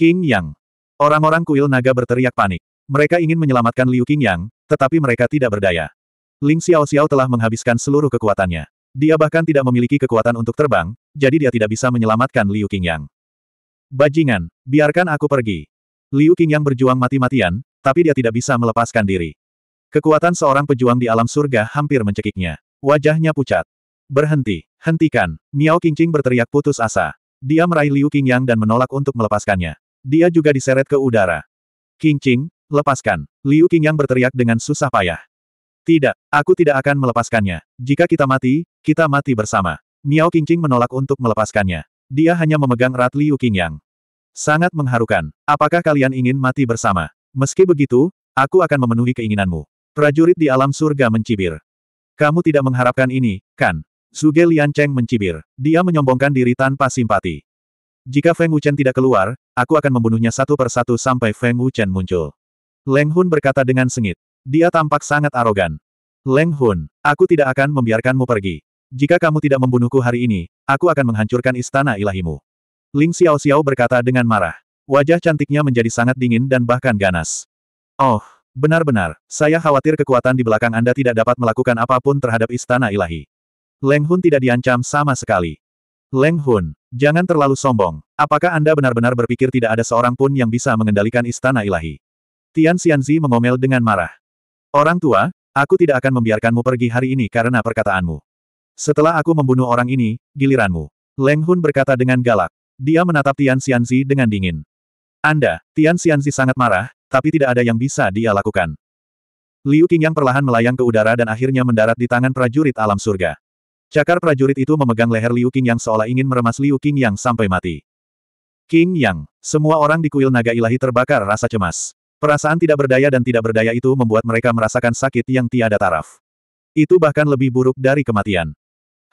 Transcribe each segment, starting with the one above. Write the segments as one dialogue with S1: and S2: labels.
S1: King Yang. Orang-orang kuil naga berteriak panik. Mereka ingin menyelamatkan Liu King Yang, tetapi mereka tidak berdaya. Ling Xiao Xiao telah menghabiskan seluruh kekuatannya. Dia bahkan tidak memiliki kekuatan untuk terbang, jadi dia tidak bisa menyelamatkan Liu King Yang. Bajingan, biarkan aku pergi. Liu King Yang berjuang mati-matian, tapi dia tidak bisa melepaskan diri. Kekuatan seorang pejuang di alam surga hampir mencekiknya. Wajahnya pucat. Berhenti, hentikan. Miao Qingqing berteriak putus asa. Dia meraih Liu King Yang dan menolak untuk melepaskannya. Dia juga diseret ke udara. Kincing, lepaskan. Liu King yang berteriak dengan susah payah. Tidak, aku tidak akan melepaskannya. Jika kita mati, kita mati bersama. Miao Kincing menolak untuk melepaskannya. Dia hanya memegang rat Liu King yang Sangat mengharukan. Apakah kalian ingin mati bersama? Meski begitu, aku akan memenuhi keinginanmu. Prajurit di alam surga mencibir. Kamu tidak mengharapkan ini, kan? Suge Lian Cheng mencibir. Dia menyombongkan diri tanpa simpati. Jika Feng Wuchen tidak keluar, aku akan membunuhnya satu persatu sampai Feng Wuchen muncul. Leng Hun berkata dengan sengit. Dia tampak sangat arogan. Leng Hun, aku tidak akan membiarkanmu pergi. Jika kamu tidak membunuhku hari ini, aku akan menghancurkan istana ilahimu. Ling Xiao Xiao berkata dengan marah. Wajah cantiknya menjadi sangat dingin dan bahkan ganas. Oh, benar-benar, saya khawatir kekuatan di belakang Anda tidak dapat melakukan apapun terhadap istana ilahi. Leng Hun tidak diancam sama sekali. Leng Hun, jangan terlalu sombong. Apakah Anda benar-benar berpikir tidak ada seorang pun yang bisa mengendalikan istana ilahi? Tian Xianzi mengomel dengan marah. Orang tua, aku tidak akan membiarkanmu pergi hari ini karena perkataanmu. Setelah aku membunuh orang ini, giliranmu. Leng Hun berkata dengan galak. Dia menatap Tian Xianzi dengan dingin. Anda, Tian Xianzi sangat marah, tapi tidak ada yang bisa dia lakukan. Liu Qingyang perlahan melayang ke udara dan akhirnya mendarat di tangan prajurit alam surga. Cakar prajurit itu memegang leher Liu King yang seolah ingin meremas Liu King yang sampai mati. King Yang, semua orang di kuil naga ilahi terbakar rasa cemas. Perasaan tidak berdaya dan tidak berdaya itu membuat mereka merasakan sakit yang tiada taraf. Itu bahkan lebih buruk dari kematian.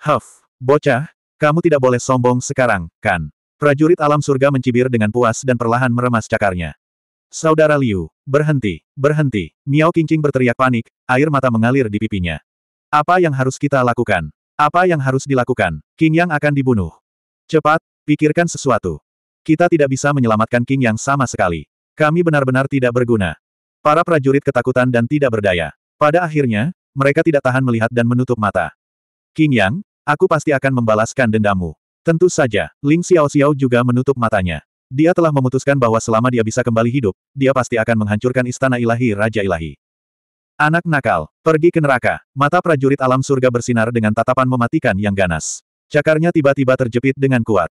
S1: Huff, bocah, kamu tidak boleh sombong sekarang, kan? Prajurit alam surga mencibir dengan puas dan perlahan meremas cakarnya. Saudara Liu, berhenti, berhenti. Miao Qingqing berteriak panik, air mata mengalir di pipinya. Apa yang harus kita lakukan? Apa yang harus dilakukan? King Yang akan dibunuh. Cepat, pikirkan sesuatu. Kita tidak bisa menyelamatkan King Yang sama sekali. Kami benar-benar tidak berguna. Para prajurit ketakutan dan tidak berdaya. Pada akhirnya, mereka tidak tahan melihat dan menutup mata. King Yang, aku pasti akan membalaskan dendammu. Tentu saja, Ling Xiao Xiao juga menutup matanya. Dia telah memutuskan bahwa selama dia bisa kembali hidup, dia pasti akan menghancurkan istana ilahi Raja Ilahi. Anak nakal, pergi ke neraka. Mata prajurit alam surga bersinar dengan tatapan mematikan yang ganas. Cakarnya tiba-tiba terjepit dengan kuat.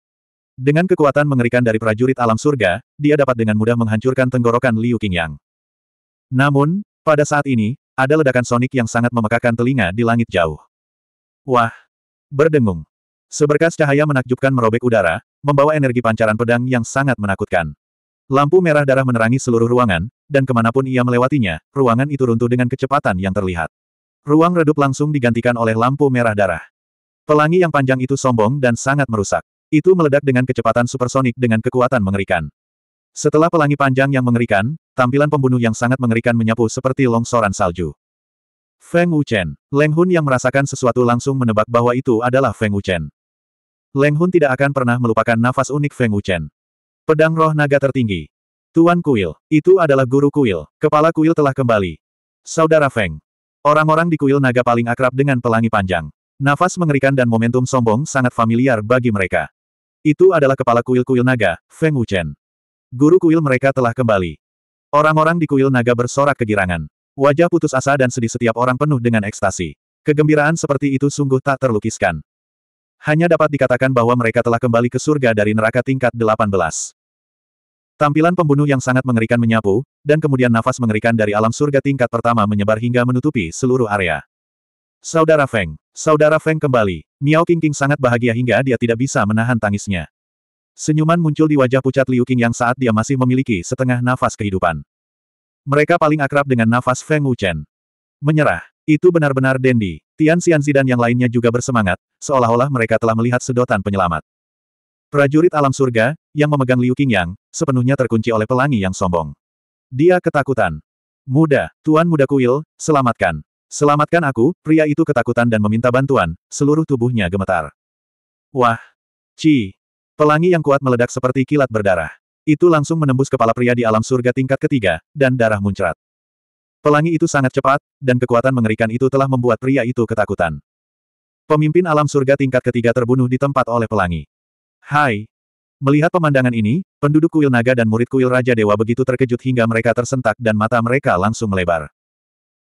S1: Dengan kekuatan mengerikan dari prajurit alam surga, dia dapat dengan mudah menghancurkan tenggorokan Liu Qingyang. Namun, pada saat ini, ada ledakan sonik yang sangat memekakan telinga di langit jauh. Wah! Berdengung. Seberkas cahaya menakjubkan merobek udara, membawa energi pancaran pedang yang sangat menakutkan. Lampu merah darah menerangi seluruh ruangan, dan kemanapun ia melewatinya, ruangan itu runtuh dengan kecepatan yang terlihat. Ruang redup langsung digantikan oleh lampu merah darah. Pelangi yang panjang itu sombong dan sangat merusak. Itu meledak dengan kecepatan supersonik dengan kekuatan mengerikan. Setelah pelangi panjang yang mengerikan, tampilan pembunuh yang sangat mengerikan menyapu seperti longsoran salju. Feng Wuchen, Leng Hun yang merasakan sesuatu langsung menebak bahwa itu adalah Feng Wuchen. Leng Hun tidak akan pernah melupakan nafas unik Feng Wuchen. Pedang roh naga tertinggi. Tuan Kuil, itu adalah guru Kuil, kepala Kuil telah kembali. Saudara Feng. Orang-orang di Kuil naga paling akrab dengan pelangi panjang. Nafas mengerikan dan momentum sombong sangat familiar bagi mereka. Itu adalah kepala kuil-kuil naga, Feng Wuchen. Guru kuil mereka telah kembali. Orang-orang di kuil naga bersorak kegirangan. Wajah putus asa dan sedih setiap orang penuh dengan ekstasi. Kegembiraan seperti itu sungguh tak terlukiskan. Hanya dapat dikatakan bahwa mereka telah kembali ke surga dari neraka tingkat 18. Tampilan pembunuh yang sangat mengerikan menyapu, dan kemudian nafas mengerikan dari alam surga tingkat pertama menyebar hingga menutupi seluruh area. Saudara Feng. Saudara Feng kembali. Miao Qingqing sangat bahagia hingga dia tidak bisa menahan tangisnya. Senyuman muncul di wajah pucat Liu Qing yang saat dia masih memiliki setengah nafas kehidupan. Mereka paling akrab dengan nafas Feng Wuchen. Menyerah. Itu benar-benar Dendi. Tian Xianzi dan yang lainnya juga bersemangat, seolah-olah mereka telah melihat sedotan penyelamat. Prajurit alam surga, yang memegang Liu Qingyang, sepenuhnya terkunci oleh pelangi yang sombong. Dia ketakutan. Muda, Tuan Muda Kuil, selamatkan. Selamatkan aku, pria itu ketakutan dan meminta bantuan, seluruh tubuhnya gemetar. Wah! Ci! Pelangi yang kuat meledak seperti kilat berdarah. Itu langsung menembus kepala pria di alam surga tingkat ketiga, dan darah muncrat. Pelangi itu sangat cepat, dan kekuatan mengerikan itu telah membuat pria itu ketakutan. Pemimpin alam surga tingkat ketiga terbunuh di tempat oleh pelangi. Hai! Melihat pemandangan ini, penduduk kuil naga dan murid kuil Raja Dewa begitu terkejut hingga mereka tersentak dan mata mereka langsung melebar.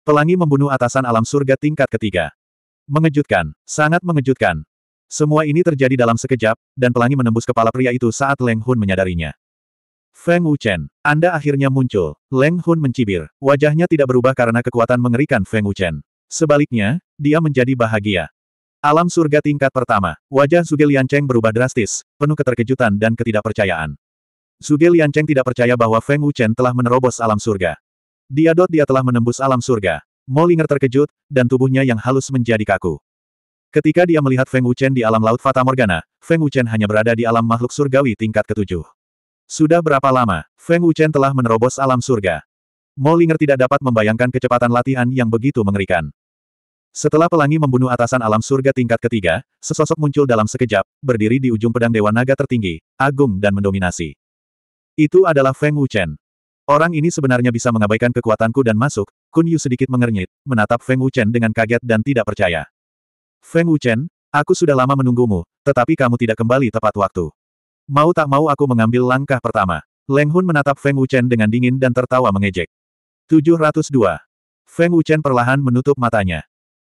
S1: Pelangi membunuh atasan alam surga tingkat ketiga. Mengejutkan, sangat mengejutkan. Semua ini terjadi dalam sekejap, dan pelangi menembus kepala pria itu saat Leng Hun menyadarinya. Feng Wuchen, Anda akhirnya muncul. Leng Hun mencibir, wajahnya tidak berubah karena kekuatan mengerikan Feng Wuchen. Sebaliknya, dia menjadi bahagia. Alam surga tingkat pertama, wajah Zhuge Liancheng berubah drastis, penuh keterkejutan dan ketidakpercayaan. Zhuge Liancheng tidak percaya bahwa Feng Wuchen telah menerobos alam surga. Dia dot dia telah menembus alam surga. Molinger terkejut, dan tubuhnya yang halus menjadi kaku. Ketika dia melihat Feng Wuchen di alam laut Fata Morgana, Feng Wuchen hanya berada di alam makhluk surgawi tingkat ketujuh. Sudah berapa lama, Feng Wuchen telah menerobos alam surga. Molinger tidak dapat membayangkan kecepatan latihan yang begitu mengerikan. Setelah pelangi membunuh atasan alam surga tingkat ketiga, sesosok muncul dalam sekejap, berdiri di ujung pedang Dewa Naga tertinggi, agung dan mendominasi. Itu adalah Feng Wuchen. Orang ini sebenarnya bisa mengabaikan kekuatanku dan masuk, Kun Yu sedikit mengernyit, menatap Feng Wuchen dengan kaget dan tidak percaya. Feng Wuchen, aku sudah lama menunggumu, tetapi kamu tidak kembali tepat waktu. Mau tak mau aku mengambil langkah pertama. Leng Hun menatap Feng Wuchen dengan dingin dan tertawa mengejek. 702. Feng Wuchen perlahan menutup matanya.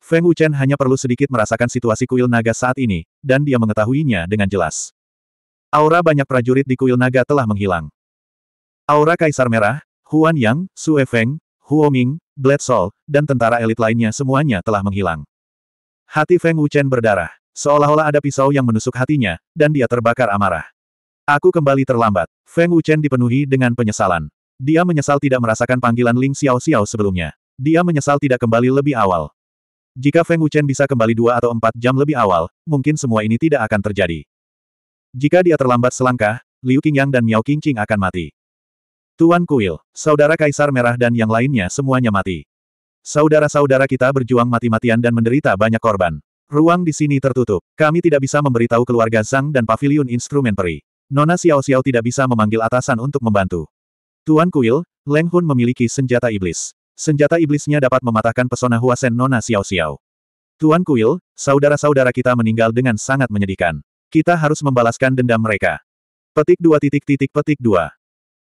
S1: Feng Wuchen hanya perlu sedikit merasakan situasi kuil naga saat ini, dan dia mengetahuinya dengan jelas. Aura banyak prajurit di kuil naga telah menghilang. Aura Kaisar Merah, Huan Yang, Su Feng, Huo Ming, Soul, dan tentara elit lainnya semuanya telah menghilang. Hati Feng Wuchen berdarah, seolah-olah ada pisau yang menusuk hatinya, dan dia terbakar amarah. Aku kembali terlambat. Feng Wuchen dipenuhi dengan penyesalan. Dia menyesal tidak merasakan panggilan Ling Xiao Xiao sebelumnya. Dia menyesal tidak kembali lebih awal. Jika Feng Wuchen bisa kembali dua atau empat jam lebih awal, mungkin semua ini tidak akan terjadi. Jika dia terlambat selangkah, Liu Qingyang dan Miao Qingqing akan mati. Tuan Kuil, Saudara Kaisar Merah dan yang lainnya semuanya mati. Saudara-saudara kita berjuang mati-matian dan menderita banyak korban. Ruang di sini tertutup. Kami tidak bisa memberitahu keluarga Zhang dan pavilion instrumen peri. Nona Xiao Xiao tidak bisa memanggil atasan untuk membantu. Tuan Kuil, Leng Hun memiliki senjata iblis. Senjata iblisnya dapat mematahkan pesona Huasen Nona Xiao Xiao. Tuan Kuil, saudara-saudara kita meninggal dengan sangat menyedihkan. Kita harus membalaskan dendam mereka. Petik dua titik titik petik dua.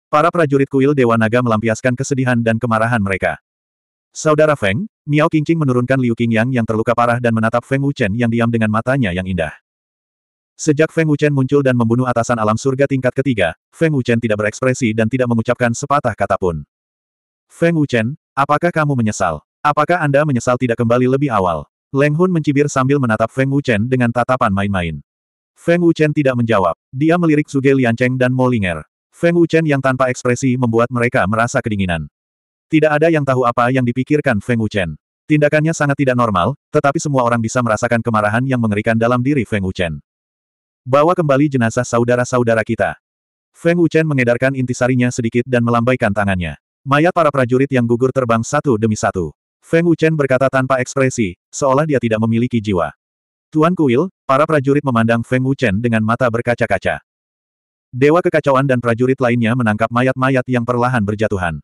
S1: Para prajurit kuil Dewa Naga melampiaskan kesedihan dan kemarahan mereka. Saudara Feng, Miao Qingqing menurunkan Liu Qingyang yang terluka parah dan menatap Feng Wuchen yang diam dengan matanya yang indah. Sejak Feng Wuchen muncul dan membunuh atasan alam surga tingkat ketiga, Feng Wuchen tidak berekspresi dan tidak mengucapkan sepatah kata pun. Feng Wuchen, apakah kamu menyesal? Apakah Anda menyesal tidak kembali lebih awal? Leng Hun mencibir sambil menatap Feng Wuchen dengan tatapan main-main. Feng Wuchen tidak menjawab. Dia melirik Suge Liancheng dan Mo Linger. Feng Wuchen yang tanpa ekspresi membuat mereka merasa kedinginan. Tidak ada yang tahu apa yang dipikirkan Feng Wuchen. Tindakannya sangat tidak normal, tetapi semua orang bisa merasakan kemarahan yang mengerikan dalam diri Feng Wuchen. Bawa kembali jenazah saudara-saudara kita. Feng Wuchen mengedarkan intisarinya sedikit dan melambaikan tangannya. Mayat para prajurit yang gugur terbang satu demi satu. Feng Wuchen berkata tanpa ekspresi, seolah dia tidak memiliki jiwa. Tuan Kuil, para prajurit memandang Feng Wuchen dengan mata berkaca-kaca. Dewa kekacauan dan prajurit lainnya menangkap mayat-mayat yang perlahan berjatuhan.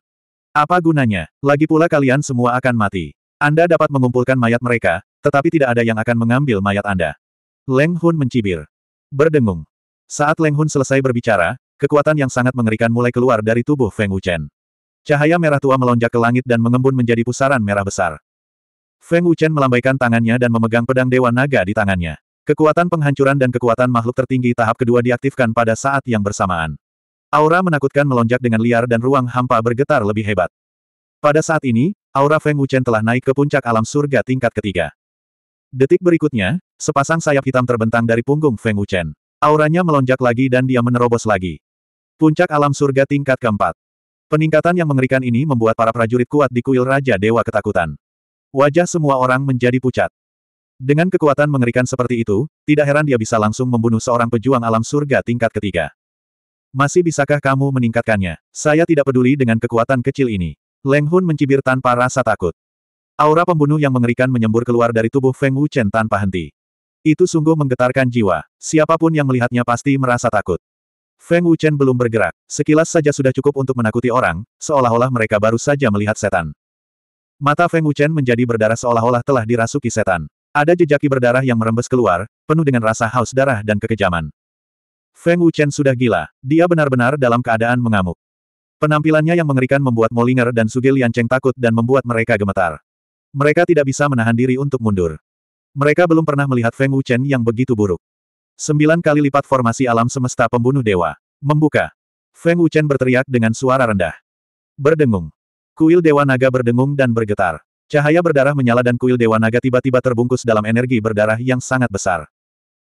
S1: Apa gunanya? Lagi pula kalian semua akan mati. Anda dapat mengumpulkan mayat mereka, tetapi tidak ada yang akan mengambil mayat Anda. Leng Hun mencibir. Berdengung. Saat Leng Hun selesai berbicara, kekuatan yang sangat mengerikan mulai keluar dari tubuh Feng Wuchen. Cahaya merah tua melonjak ke langit dan mengembun menjadi pusaran merah besar. Feng Wuchen melambaikan tangannya dan memegang pedang Dewa Naga di tangannya. Kekuatan penghancuran dan kekuatan makhluk tertinggi tahap kedua diaktifkan pada saat yang bersamaan. Aura menakutkan melonjak dengan liar dan ruang hampa bergetar lebih hebat. Pada saat ini, aura Feng Wuchen telah naik ke puncak alam surga tingkat ketiga. Detik berikutnya, sepasang sayap hitam terbentang dari punggung Feng Wuchen. Auranya melonjak lagi dan dia menerobos lagi. Puncak alam surga tingkat keempat. Peningkatan yang mengerikan ini membuat para prajurit kuat di kuil Raja Dewa ketakutan. Wajah semua orang menjadi pucat. Dengan kekuatan mengerikan seperti itu, tidak heran dia bisa langsung membunuh seorang pejuang alam surga tingkat ketiga. Masih bisakah kamu meningkatkannya? Saya tidak peduli dengan kekuatan kecil ini. Leng Hun mencibir tanpa rasa takut. Aura pembunuh yang mengerikan menyembur keluar dari tubuh Feng Wuchen tanpa henti. Itu sungguh menggetarkan jiwa. Siapapun yang melihatnya pasti merasa takut. Feng Wuchen belum bergerak, sekilas saja sudah cukup untuk menakuti orang, seolah-olah mereka baru saja melihat setan. Mata Feng Wuchen menjadi berdarah seolah-olah telah dirasuki setan. Ada jejaki berdarah yang merembes keluar, penuh dengan rasa haus darah dan kekejaman. Feng Wuchen sudah gila, dia benar-benar dalam keadaan mengamuk. Penampilannya yang mengerikan membuat Molinger dan Sugil Yanceng takut dan membuat mereka gemetar. Mereka tidak bisa menahan diri untuk mundur. Mereka belum pernah melihat Feng Wuchen yang begitu buruk. Sembilan kali lipat formasi alam semesta pembunuh dewa. Membuka. Feng Wuchen berteriak dengan suara rendah. Berdengung. Kuil Dewa Naga berdengung dan bergetar. Cahaya berdarah menyala dan kuil Dewa Naga tiba-tiba terbungkus dalam energi berdarah yang sangat besar.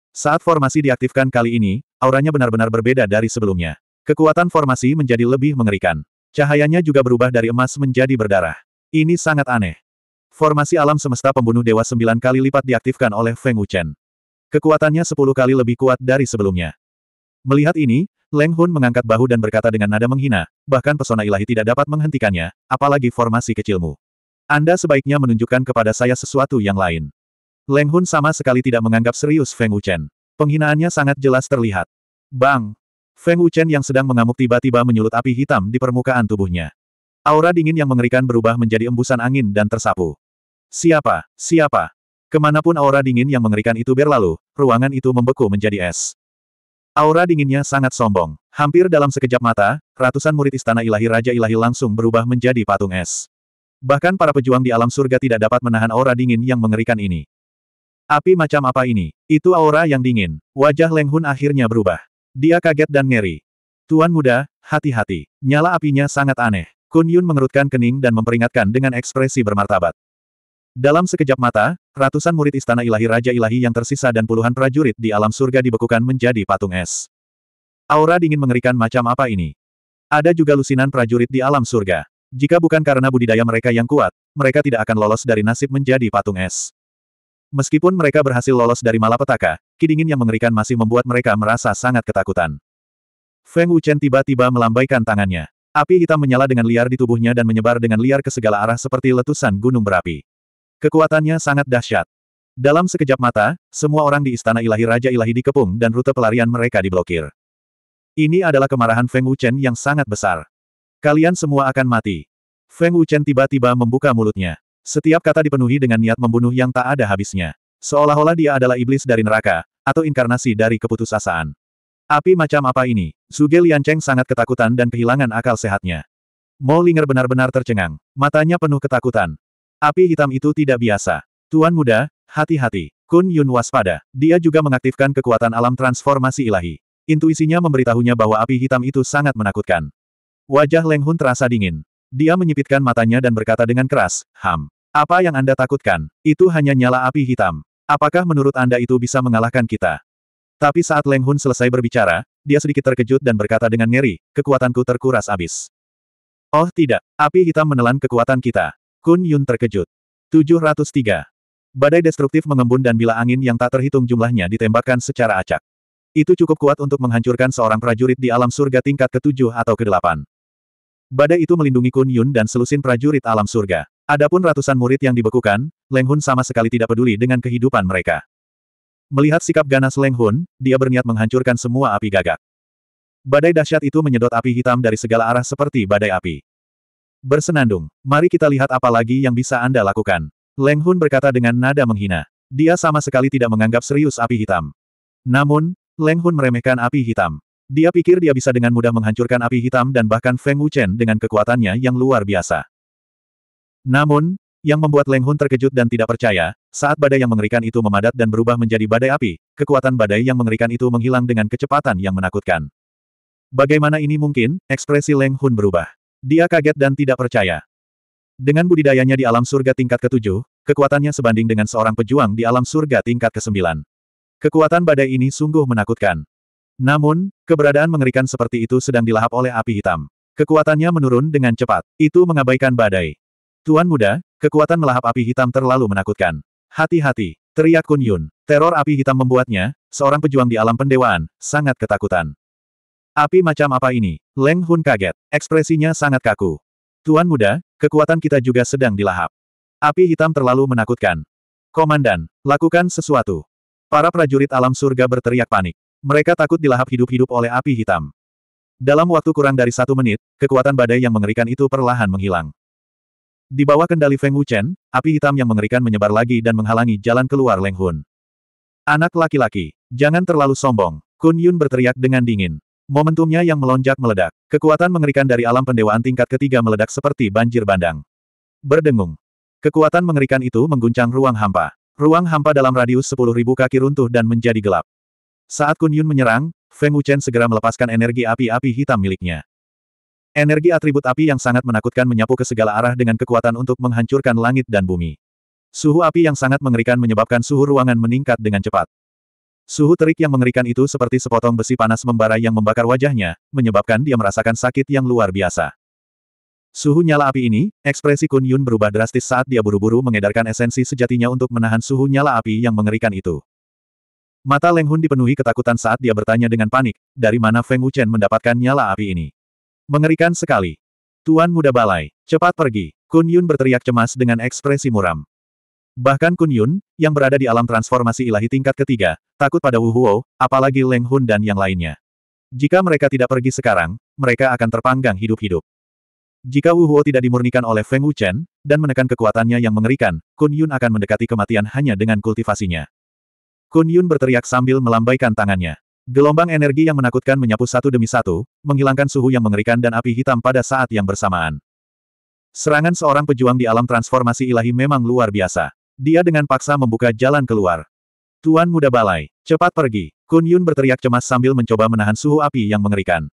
S1: Saat formasi diaktifkan kali ini, auranya benar-benar berbeda dari sebelumnya. Kekuatan formasi menjadi lebih mengerikan. Cahayanya juga berubah dari emas menjadi berdarah. Ini sangat aneh. Formasi alam semesta pembunuh dewa sembilan kali lipat diaktifkan oleh Feng Wuchen. Kekuatannya sepuluh kali lebih kuat dari sebelumnya. Melihat ini, Leng Hun mengangkat bahu dan berkata dengan nada menghina, bahkan pesona ilahi tidak dapat menghentikannya, apalagi formasi kecilmu. Anda sebaiknya menunjukkan kepada saya sesuatu yang lain. Leng Hun sama sekali tidak menganggap serius Feng Wuchen. Penghinaannya sangat jelas terlihat. Bang! Feng Wuchen yang sedang mengamuk tiba-tiba menyulut api hitam di permukaan tubuhnya. Aura dingin yang mengerikan berubah menjadi embusan angin dan tersapu. Siapa? Siapa? Kemanapun aura dingin yang mengerikan itu berlalu, ruangan itu membeku menjadi es. Aura dinginnya sangat sombong. Hampir dalam sekejap mata, ratusan murid istana ilahi Raja Ilahi langsung berubah menjadi patung es. Bahkan para pejuang di alam surga tidak dapat menahan aura dingin yang mengerikan ini. Api macam apa ini? Itu aura yang dingin. Wajah Leng Hun akhirnya berubah. Dia kaget dan ngeri. Tuan muda, hati-hati. Nyala apinya sangat aneh. Kun Yun mengerutkan kening dan memperingatkan dengan ekspresi bermartabat. Dalam sekejap mata, ratusan murid istana ilahi Raja Ilahi yang tersisa dan puluhan prajurit di alam surga dibekukan menjadi patung es. Aura dingin mengerikan macam apa ini? Ada juga lusinan prajurit di alam surga. Jika bukan karena budidaya mereka yang kuat, mereka tidak akan lolos dari nasib menjadi patung es. Meskipun mereka berhasil lolos dari malapetaka, kidingin yang mengerikan masih membuat mereka merasa sangat ketakutan. Feng Wuchen tiba-tiba melambaikan tangannya. Api hitam menyala dengan liar di tubuhnya dan menyebar dengan liar ke segala arah seperti letusan gunung berapi. Kekuatannya sangat dahsyat. Dalam sekejap mata, semua orang di Istana Ilahi Raja Ilahi dikepung dan rute pelarian mereka diblokir. Ini adalah kemarahan Feng Wuchen yang sangat besar. Kalian semua akan mati. Feng Wuchen tiba-tiba membuka mulutnya. Setiap kata dipenuhi dengan niat membunuh yang tak ada habisnya. Seolah-olah dia adalah iblis dari neraka, atau inkarnasi dari keputusasaan. Api macam apa ini? Suge Liancheng sangat ketakutan dan kehilangan akal sehatnya. Mo Linger benar-benar tercengang. Matanya penuh ketakutan. Api hitam itu tidak biasa. Tuan muda, hati-hati. Kun Yun waspada. Dia juga mengaktifkan kekuatan alam transformasi ilahi. Intuisinya memberitahunya bahwa api hitam itu sangat menakutkan. Wajah Leng Hun terasa dingin. Dia menyipitkan matanya dan berkata dengan keras, Ham. Apa yang Anda takutkan? Itu hanya nyala api hitam. Apakah menurut Anda itu bisa mengalahkan kita? Tapi saat Leng Hun selesai berbicara, dia sedikit terkejut dan berkata dengan ngeri, kekuatanku terkuras abis. Oh tidak, api hitam menelan kekuatan kita. Kun Yun terkejut. 703. Badai destruktif mengembun dan bila angin yang tak terhitung jumlahnya ditembakkan secara acak. Itu cukup kuat untuk menghancurkan seorang prajurit di alam surga tingkat ke-7 atau ke-8. Badai itu melindungi Kun Yun dan selusin prajurit alam surga. Adapun ratusan murid yang dibekukan, Leng Hun sama sekali tidak peduli dengan kehidupan mereka. Melihat sikap ganas Leng Hun, dia berniat menghancurkan semua api gagak. Badai dahsyat itu menyedot api hitam dari segala arah seperti badai api. Bersenandung, mari kita lihat apa lagi yang bisa Anda lakukan. Leng Hun berkata dengan nada menghina. Dia sama sekali tidak menganggap serius api hitam. Namun, Leng Hun meremehkan api hitam. Dia pikir dia bisa dengan mudah menghancurkan api hitam dan bahkan Feng Wuchen dengan kekuatannya yang luar biasa. Namun, yang membuat Leng Hun terkejut dan tidak percaya, saat badai yang mengerikan itu memadat dan berubah menjadi badai api, kekuatan badai yang mengerikan itu menghilang dengan kecepatan yang menakutkan. Bagaimana ini mungkin? Ekspresi Leng Hun berubah. Dia kaget dan tidak percaya. Dengan budidayanya di alam surga tingkat ketujuh, kekuatannya sebanding dengan seorang pejuang di alam surga tingkat kesembilan. Kekuatan badai ini sungguh menakutkan. Namun, keberadaan mengerikan seperti itu sedang dilahap oleh api hitam. Kekuatannya menurun dengan cepat. Itu mengabaikan badai. Tuan muda, kekuatan melahap api hitam terlalu menakutkan. Hati-hati, teriak Kun Yun. Teror api hitam membuatnya, seorang pejuang di alam pendewaan, sangat ketakutan. Api macam apa ini? Leng Hun kaget. Ekspresinya sangat kaku. Tuan muda, kekuatan kita juga sedang dilahap. Api hitam terlalu menakutkan. Komandan, lakukan sesuatu. Para prajurit alam surga berteriak panik. Mereka takut dilahap hidup-hidup oleh api hitam. Dalam waktu kurang dari satu menit, kekuatan badai yang mengerikan itu perlahan menghilang. Di bawah kendali Feng Wuchen, api hitam yang mengerikan menyebar lagi dan menghalangi jalan keluar Leng Hun. Anak laki-laki, jangan terlalu sombong, Kun Yun berteriak dengan dingin. Momentumnya yang melonjak meledak. Kekuatan mengerikan dari alam pendewaan tingkat ketiga meledak seperti banjir bandang. Berdengung. Kekuatan mengerikan itu mengguncang ruang hampa. Ruang hampa dalam radius sepuluh ribu kaki runtuh dan menjadi gelap. Saat Kun Yun menyerang, Feng Wuchen segera melepaskan energi api-api hitam miliknya. Energi atribut api yang sangat menakutkan menyapu ke segala arah dengan kekuatan untuk menghancurkan langit dan bumi. Suhu api yang sangat mengerikan menyebabkan suhu ruangan meningkat dengan cepat. Suhu terik yang mengerikan itu seperti sepotong besi panas membara yang membakar wajahnya, menyebabkan dia merasakan sakit yang luar biasa. Suhu nyala api ini, ekspresi Kun Yun berubah drastis saat dia buru-buru mengedarkan esensi sejatinya untuk menahan suhu nyala api yang mengerikan itu. Mata Leng Hun dipenuhi ketakutan saat dia bertanya dengan panik, dari mana Feng Wuchen mendapatkan nyala api ini. Mengerikan sekali. Tuan muda balai, cepat pergi. Kun Yun berteriak cemas dengan ekspresi muram. Bahkan Kun Yun, yang berada di alam transformasi ilahi tingkat ketiga, takut pada Wu Huo, apalagi Leng Hun dan yang lainnya. Jika mereka tidak pergi sekarang, mereka akan terpanggang hidup-hidup. Jika Wu Huo tidak dimurnikan oleh Feng Wuchen, dan menekan kekuatannya yang mengerikan, Kun Yun akan mendekati kematian hanya dengan kultivasinya. Kun Yun berteriak sambil melambaikan tangannya. Gelombang energi yang menakutkan menyapu satu demi satu, menghilangkan suhu yang mengerikan dan api hitam pada saat yang bersamaan. Serangan seorang pejuang di alam transformasi ilahi memang luar biasa. Dia dengan paksa membuka jalan keluar. Tuan muda balai, cepat pergi. Kun Yun berteriak cemas sambil mencoba menahan suhu api yang mengerikan.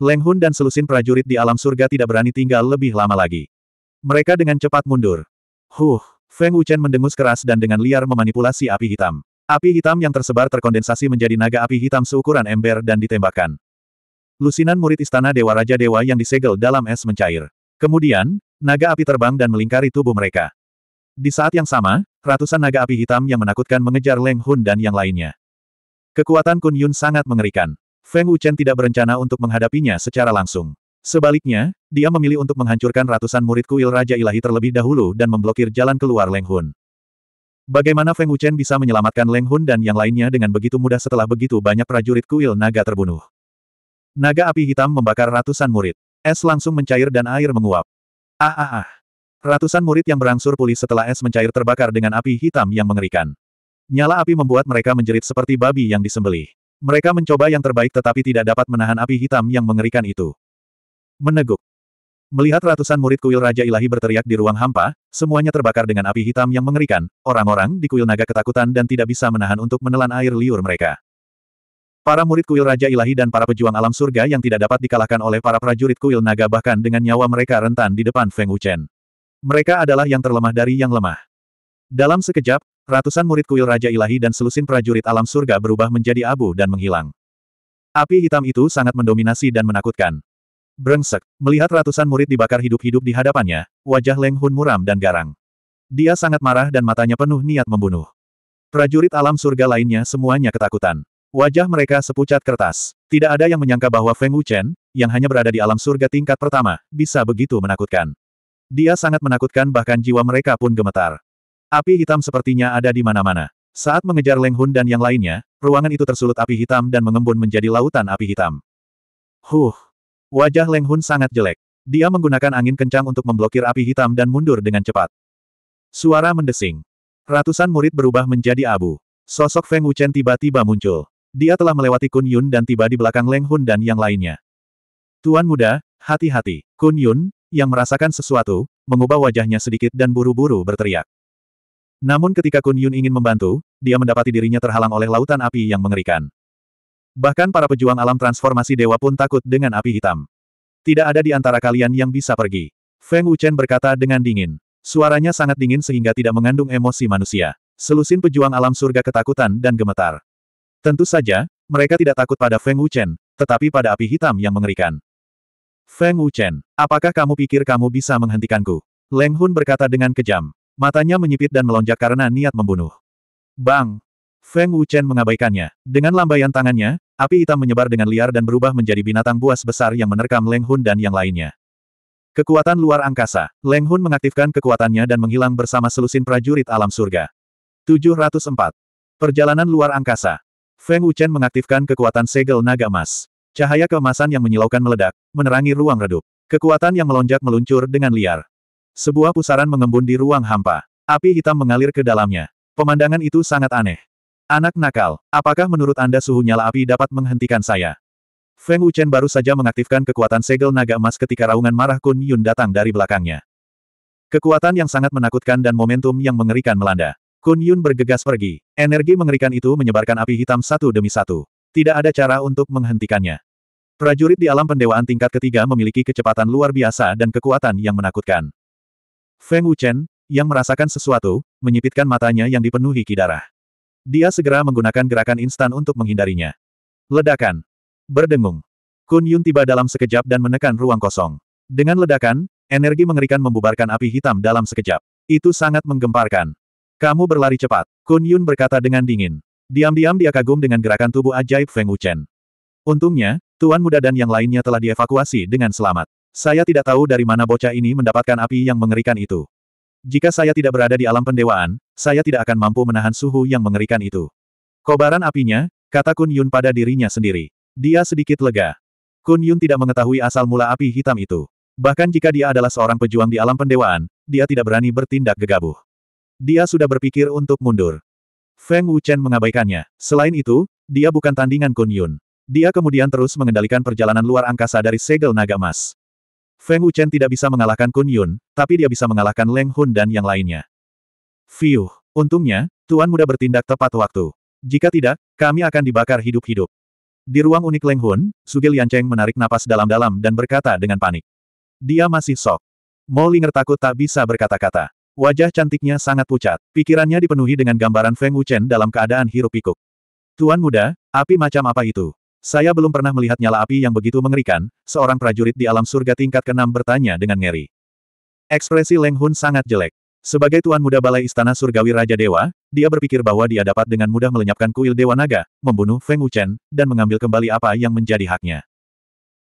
S1: Leng Hun dan selusin prajurit di alam surga tidak berani tinggal lebih lama lagi. Mereka dengan cepat mundur. Huh, Feng Wuchen mendengus keras dan dengan liar memanipulasi api hitam. Api hitam yang tersebar terkondensasi menjadi naga api hitam seukuran ember dan ditembakkan. Lusinan murid istana Dewa Raja Dewa yang disegel dalam es mencair. Kemudian, naga api terbang dan melingkari tubuh mereka. Di saat yang sama, ratusan naga api hitam yang menakutkan mengejar Leng Hun dan yang lainnya. Kekuatan Kun Yun sangat mengerikan. Feng Wuchen tidak berencana untuk menghadapinya secara langsung. Sebaliknya, dia memilih untuk menghancurkan ratusan murid kuil Raja Ilahi terlebih dahulu dan memblokir jalan keluar Leng Hun. Bagaimana Feng Wuchen bisa menyelamatkan Leng Hun dan yang lainnya dengan begitu mudah setelah begitu banyak prajurit kuil naga terbunuh? Naga api hitam membakar ratusan murid. Es langsung mencair dan air menguap. Ah ah ah. Ratusan murid yang berangsur pulih setelah es mencair terbakar dengan api hitam yang mengerikan. Nyala api membuat mereka menjerit seperti babi yang disembelih. Mereka mencoba yang terbaik tetapi tidak dapat menahan api hitam yang mengerikan itu. Meneguk. Melihat ratusan murid kuil Raja Ilahi berteriak di ruang hampa, semuanya terbakar dengan api hitam yang mengerikan, orang-orang di kuil naga ketakutan dan tidak bisa menahan untuk menelan air liur mereka. Para murid kuil Raja Ilahi dan para pejuang alam surga yang tidak dapat dikalahkan oleh para prajurit kuil naga bahkan dengan nyawa mereka rentan di depan Feng Wuchen. Mereka adalah yang terlemah dari yang lemah. Dalam sekejap, ratusan murid kuil Raja Ilahi dan selusin prajurit alam surga berubah menjadi abu dan menghilang. Api hitam itu sangat mendominasi dan menakutkan. Brengsek, melihat ratusan murid dibakar hidup-hidup di hadapannya, wajah Leng Hun muram dan garang. Dia sangat marah dan matanya penuh niat membunuh. Prajurit alam surga lainnya semuanya ketakutan. Wajah mereka sepucat kertas. Tidak ada yang menyangka bahwa Feng Wuchen, yang hanya berada di alam surga tingkat pertama, bisa begitu menakutkan. Dia sangat menakutkan bahkan jiwa mereka pun gemetar. Api hitam sepertinya ada di mana-mana. Saat mengejar Leng Hun dan yang lainnya, ruangan itu tersulut api hitam dan mengembun menjadi lautan api hitam. Huh! Wajah Leng Hun sangat jelek. Dia menggunakan angin kencang untuk memblokir api hitam dan mundur dengan cepat. Suara mendesing. Ratusan murid berubah menjadi abu. Sosok Feng Wuchen tiba-tiba muncul. Dia telah melewati Kun Yun dan tiba di belakang Leng Hun dan yang lainnya. Tuan muda, hati-hati. Kun Yun, yang merasakan sesuatu, mengubah wajahnya sedikit dan buru-buru berteriak. Namun ketika Kun Yun ingin membantu, dia mendapati dirinya terhalang oleh lautan api yang mengerikan. Bahkan para pejuang alam transformasi dewa pun takut dengan api hitam. Tidak ada di antara kalian yang bisa pergi. Feng Wuchen berkata dengan dingin. Suaranya sangat dingin sehingga tidak mengandung emosi manusia. Selusin pejuang alam surga ketakutan dan gemetar. Tentu saja, mereka tidak takut pada Feng Wuchen, tetapi pada api hitam yang mengerikan. Feng Wuchen, apakah kamu pikir kamu bisa menghentikanku? Leng Hun berkata dengan kejam. Matanya menyipit dan melonjak karena niat membunuh. Bang! Feng Wuchen mengabaikannya. Dengan lambaian tangannya, api hitam menyebar dengan liar dan berubah menjadi binatang buas besar yang menerkam Leng Hun dan yang lainnya. Kekuatan luar angkasa, Leng Hun mengaktifkan kekuatannya dan menghilang bersama selusin prajurit alam surga. 704. Perjalanan luar angkasa. Feng Wuchen mengaktifkan kekuatan segel naga emas. Cahaya keemasan yang menyilaukan meledak, menerangi ruang redup. Kekuatan yang melonjak meluncur dengan liar. Sebuah pusaran mengembun di ruang hampa. Api hitam mengalir ke dalamnya. Pemandangan itu sangat aneh. Anak nakal, apakah menurut Anda suhu nyala api dapat menghentikan saya? Feng Wuchen baru saja mengaktifkan kekuatan segel naga emas ketika raungan marah Kun Yun datang dari belakangnya. Kekuatan yang sangat menakutkan dan momentum yang mengerikan melanda. Kun Yun bergegas pergi. Energi mengerikan itu menyebarkan api hitam satu demi satu. Tidak ada cara untuk menghentikannya. Prajurit di alam pendewaan tingkat ketiga memiliki kecepatan luar biasa dan kekuatan yang menakutkan. Feng Wuchen, yang merasakan sesuatu, menyipitkan matanya yang dipenuhi kidarah. Dia segera menggunakan gerakan instan untuk menghindarinya. Ledakan. Berdengung. Kun Yun tiba dalam sekejap dan menekan ruang kosong. Dengan ledakan, energi mengerikan membubarkan api hitam dalam sekejap. Itu sangat menggemparkan. Kamu berlari cepat, Kun Yun berkata dengan dingin. Diam-diam dia kagum dengan gerakan tubuh ajaib Feng Wuchen. Untungnya, Tuan Muda dan yang lainnya telah dievakuasi dengan selamat. Saya tidak tahu dari mana bocah ini mendapatkan api yang mengerikan itu. Jika saya tidak berada di alam pendewaan, saya tidak akan mampu menahan suhu yang mengerikan itu. Kobaran apinya, kata Kun Yun pada dirinya sendiri. Dia sedikit lega. Kun Yun tidak mengetahui asal mula api hitam itu. Bahkan jika dia adalah seorang pejuang di alam pendewaan, dia tidak berani bertindak gegabah. Dia sudah berpikir untuk mundur. Feng Wuchen mengabaikannya. Selain itu, dia bukan tandingan Kun Yun. Dia kemudian terus mengendalikan perjalanan luar angkasa dari segel naga emas. Feng Wuchen tidak bisa mengalahkan Kun Yun, tapi dia bisa mengalahkan Leng Hun dan yang lainnya. Fiuh, untungnya, Tuan Muda bertindak tepat waktu. Jika tidak, kami akan dibakar hidup-hidup. Di ruang unik Leng Hun, Suge Liancheng menarik napas dalam-dalam dan berkata dengan panik. Dia masih sok. Mo Linger takut tak bisa berkata-kata. Wajah cantiknya sangat pucat, pikirannya dipenuhi dengan gambaran Feng Wuchen dalam keadaan hirup pikuk Tuan muda, api macam apa itu? Saya belum pernah melihat nyala api yang begitu mengerikan, seorang prajurit di alam surga tingkat ke-6 bertanya dengan ngeri. Ekspresi Leng Hun sangat jelek. Sebagai tuan muda balai istana surgawi Raja Dewa, dia berpikir bahwa dia dapat dengan mudah melenyapkan kuil Dewa Naga, membunuh Feng Wuchen, dan mengambil kembali apa yang menjadi haknya.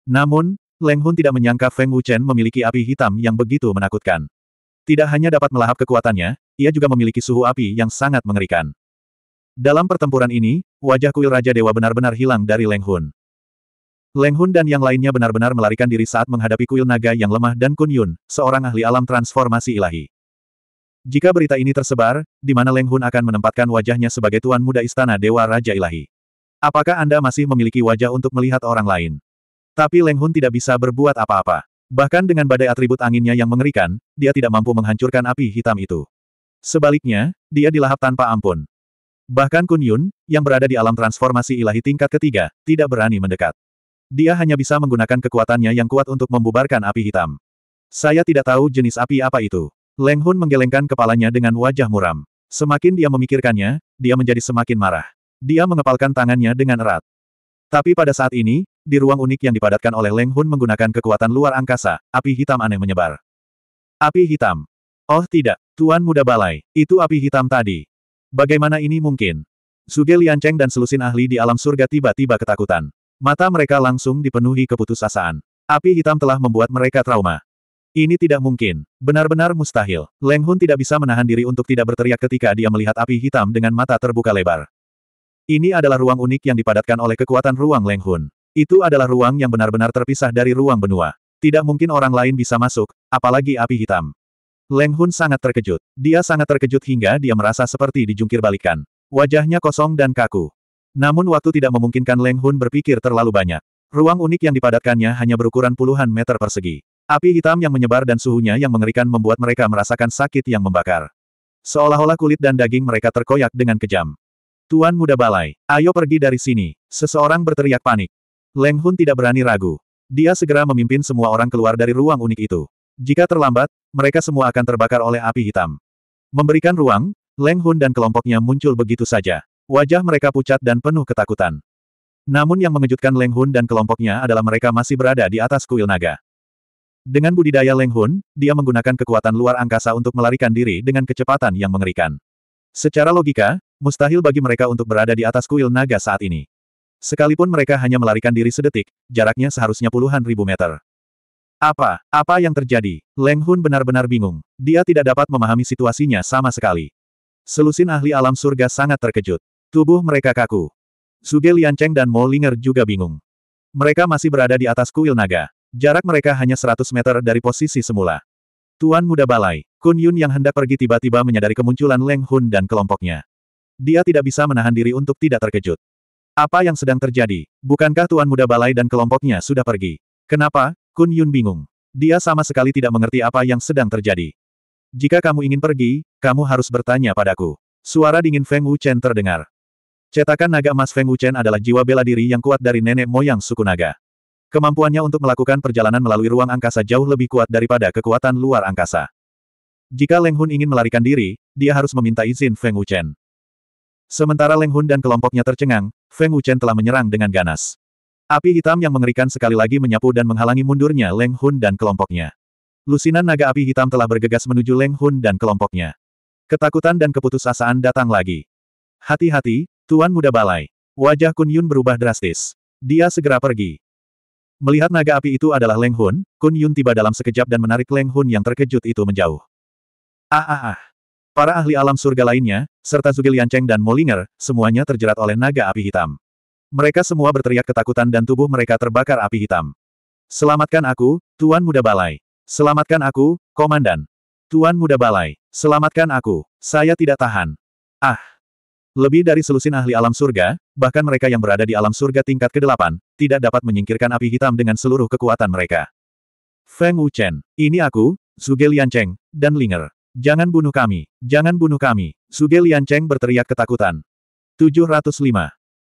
S1: Namun, Leng Hun tidak menyangka Feng Wuchen memiliki api hitam yang begitu menakutkan. Tidak hanya dapat melahap kekuatannya, ia juga memiliki suhu api yang sangat mengerikan. Dalam pertempuran ini, wajah kuil Raja Dewa benar-benar hilang dari Leng Hun. Leng Hun dan yang lainnya benar-benar melarikan diri saat menghadapi kuil naga yang lemah dan Kun Yun, seorang ahli alam transformasi ilahi. Jika berita ini tersebar, di mana Leng Hun akan menempatkan wajahnya sebagai tuan muda istana Dewa Raja Ilahi. Apakah Anda masih memiliki wajah untuk melihat orang lain? Tapi Leng Hun tidak bisa berbuat apa-apa. Bahkan dengan badai atribut anginnya yang mengerikan, dia tidak mampu menghancurkan api hitam itu. Sebaliknya, dia dilahap tanpa ampun. Bahkan Kun Yun, yang berada di alam transformasi ilahi tingkat ketiga, tidak berani mendekat. Dia hanya bisa menggunakan kekuatannya yang kuat untuk membubarkan api hitam. Saya tidak tahu jenis api apa itu. Leng Hun menggelengkan kepalanya dengan wajah muram. Semakin dia memikirkannya, dia menjadi semakin marah. Dia mengepalkan tangannya dengan erat. Tapi pada saat ini, di ruang unik yang dipadatkan oleh Leng Hun menggunakan kekuatan luar angkasa, api hitam aneh menyebar. Api hitam. Oh tidak, Tuan Muda Balai, itu api hitam tadi. Bagaimana ini mungkin? Suge Liancheng dan selusin ahli di alam surga tiba-tiba ketakutan. Mata mereka langsung dipenuhi keputusasaan. Api hitam telah membuat mereka trauma. Ini tidak mungkin. Benar-benar mustahil. Leng Hun tidak bisa menahan diri untuk tidak berteriak ketika dia melihat api hitam dengan mata terbuka lebar. Ini adalah ruang unik yang dipadatkan oleh kekuatan ruang Leng Hun. Itu adalah ruang yang benar-benar terpisah dari ruang benua. Tidak mungkin orang lain bisa masuk, apalagi api hitam. Leng Hun sangat terkejut. Dia sangat terkejut hingga dia merasa seperti dijungkir balikan. Wajahnya kosong dan kaku. Namun waktu tidak memungkinkan Leng Hun berpikir terlalu banyak. Ruang unik yang dipadatkannya hanya berukuran puluhan meter persegi. Api hitam yang menyebar dan suhunya yang mengerikan membuat mereka merasakan sakit yang membakar. Seolah-olah kulit dan daging mereka terkoyak dengan kejam. Tuan muda balai, ayo pergi dari sini. Seseorang berteriak panik. Leng Hun tidak berani ragu. Dia segera memimpin semua orang keluar dari ruang unik itu. Jika terlambat, mereka semua akan terbakar oleh api hitam. Memberikan ruang, Leng Hun dan kelompoknya muncul begitu saja. Wajah mereka pucat dan penuh ketakutan. Namun yang mengejutkan Leng Hun dan kelompoknya adalah mereka masih berada di atas kuil naga. Dengan budidaya Leng Hun, dia menggunakan kekuatan luar angkasa untuk melarikan diri dengan kecepatan yang mengerikan. Secara logika, Mustahil bagi mereka untuk berada di atas kuil naga saat ini. Sekalipun mereka hanya melarikan diri sedetik, jaraknya seharusnya puluhan ribu meter. Apa, apa yang terjadi? Leng Hun benar-benar bingung. Dia tidak dapat memahami situasinya sama sekali. Selusin ahli alam surga sangat terkejut. Tubuh mereka kaku. Suge Liancheng dan Mo Linger juga bingung. Mereka masih berada di atas kuil naga. Jarak mereka hanya 100 meter dari posisi semula. Tuan Muda Balai, Kun Yun yang hendak pergi tiba-tiba menyadari kemunculan Leng Hun dan kelompoknya. Dia tidak bisa menahan diri untuk tidak terkejut. Apa yang sedang terjadi? Bukankah Tuan Muda Balai dan kelompoknya sudah pergi? Kenapa? Kun Yun bingung. Dia sama sekali tidak mengerti apa yang sedang terjadi. Jika kamu ingin pergi, kamu harus bertanya padaku. Suara dingin Feng Wuchen terdengar. Cetakan naga emas Feng Wuchen adalah jiwa bela diri yang kuat dari nenek moyang suku naga. Kemampuannya untuk melakukan perjalanan melalui ruang angkasa jauh lebih kuat daripada kekuatan luar angkasa. Jika Leng Hun ingin melarikan diri, dia harus meminta izin Feng Wuchen. Sementara Leng Hun dan kelompoknya tercengang, Feng Wuchen telah menyerang dengan ganas. Api hitam yang mengerikan sekali lagi menyapu dan menghalangi mundurnya Leng Hun dan kelompoknya. Lusinan naga api hitam telah bergegas menuju Leng Hun dan kelompoknya. Ketakutan dan keputusasaan datang lagi. Hati-hati, Tuan Muda Balai. Wajah Kun Yun berubah drastis. Dia segera pergi. Melihat naga api itu adalah Leng Hun, Kun Yun tiba dalam sekejap dan menarik Leng Hun yang terkejut itu menjauh. Ah ah ah. Para ahli alam surga lainnya, serta Zhuge Cheng dan Molinger, semuanya terjerat oleh naga api hitam. Mereka semua berteriak ketakutan dan tubuh mereka terbakar api hitam. Selamatkan aku, Tuan Muda Balai. Selamatkan aku, Komandan. Tuan Muda Balai, selamatkan aku. Saya tidak tahan. Ah! Lebih dari selusin ahli alam surga, bahkan mereka yang berada di alam surga tingkat ke-8, tidak dapat menyingkirkan api hitam dengan seluruh kekuatan mereka. Feng Wuchen, ini aku, Zhuge Liancheng, dan Linger. Jangan bunuh kami, jangan bunuh kami, Suge Liancheng berteriak ketakutan. 705.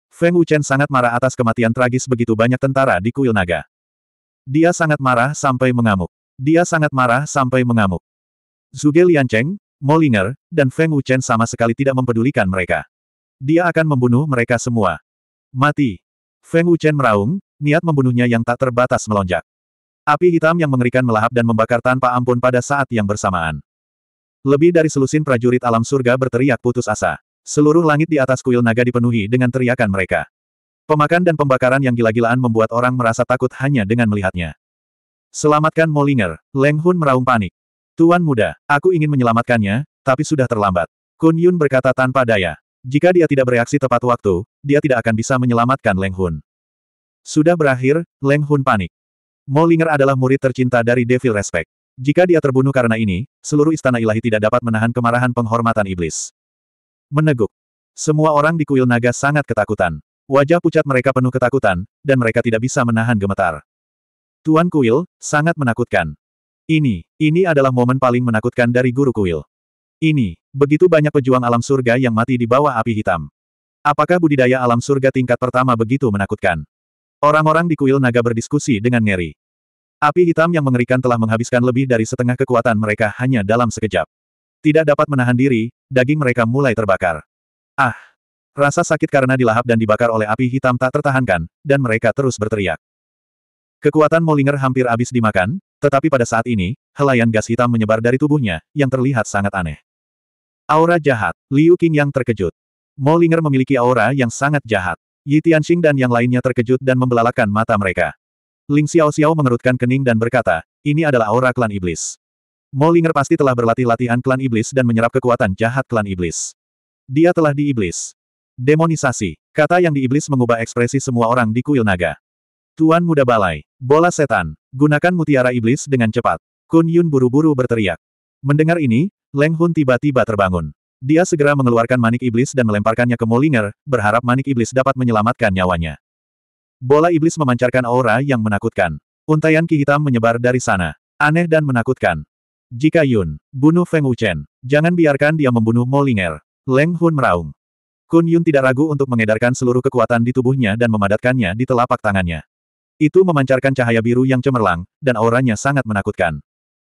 S1: Feng Wuchen sangat marah atas kematian tragis begitu banyak tentara di kuil naga. Dia sangat marah sampai mengamuk. Dia sangat marah sampai mengamuk. Zhuge Liancheng, Molinger, dan Feng Wuchen sama sekali tidak mempedulikan mereka. Dia akan membunuh mereka semua. Mati. Feng Wuchen meraung, niat membunuhnya yang tak terbatas melonjak. Api hitam yang mengerikan melahap dan membakar tanpa ampun pada saat yang bersamaan. Lebih dari selusin prajurit alam surga berteriak putus asa. Seluruh langit di atas kuil naga dipenuhi dengan teriakan mereka. Pemakan dan pembakaran yang gila-gilaan membuat orang merasa takut hanya dengan melihatnya. Selamatkan Molinger, Leng Hun meraung panik. Tuan muda, aku ingin menyelamatkannya, tapi sudah terlambat. Kun Yun berkata tanpa daya. Jika dia tidak bereaksi tepat waktu, dia tidak akan bisa menyelamatkan Leng Hun. Sudah berakhir, Leng Hun panik. Molinger adalah murid tercinta dari Devil Respect. Jika dia terbunuh karena ini, seluruh istana ilahi tidak dapat menahan kemarahan penghormatan iblis. Meneguk. Semua orang di kuil naga sangat ketakutan. Wajah pucat mereka penuh ketakutan, dan mereka tidak bisa menahan gemetar. Tuan kuil, sangat menakutkan. Ini, ini adalah momen paling menakutkan dari guru kuil. Ini, begitu banyak pejuang alam surga yang mati di bawah api hitam. Apakah budidaya alam surga tingkat pertama begitu menakutkan? Orang-orang di kuil naga berdiskusi dengan ngeri. Api hitam yang mengerikan telah menghabiskan lebih dari setengah kekuatan mereka hanya dalam sekejap. Tidak dapat menahan diri, daging mereka mulai terbakar. Ah! Rasa sakit karena dilahap dan dibakar oleh api hitam tak tertahankan, dan mereka terus berteriak. Kekuatan Molinger hampir habis dimakan, tetapi pada saat ini, helayan gas hitam menyebar dari tubuhnya, yang terlihat sangat aneh. Aura jahat, Liu Qing yang terkejut. Molinger memiliki aura yang sangat jahat. Yi Tianxing dan yang lainnya terkejut dan membelalakan mata mereka. Ling Xiao Xiao mengerutkan kening dan berkata, ini adalah aura klan iblis. Mo pasti telah berlatih latihan klan iblis dan menyerap kekuatan jahat klan iblis. Dia telah di iblis. Demonisasi, kata yang di iblis mengubah ekspresi semua orang di kuil naga. Tuan muda balai, bola setan, gunakan mutiara iblis dengan cepat. Kun Yun buru-buru berteriak. Mendengar ini, Leng Hun tiba-tiba terbangun. Dia segera mengeluarkan manik iblis dan melemparkannya ke Molinger, berharap manik iblis dapat menyelamatkan nyawanya. Bola iblis memancarkan aura yang menakutkan. Untaian ki hitam menyebar dari sana. Aneh dan menakutkan. Jika Yun, bunuh Feng Wuchen. Jangan biarkan dia membunuh Molinger. Leng Hun meraung. Kun Yun tidak ragu untuk mengedarkan seluruh kekuatan di tubuhnya dan memadatkannya di telapak tangannya. Itu memancarkan cahaya biru yang cemerlang, dan auranya sangat menakutkan.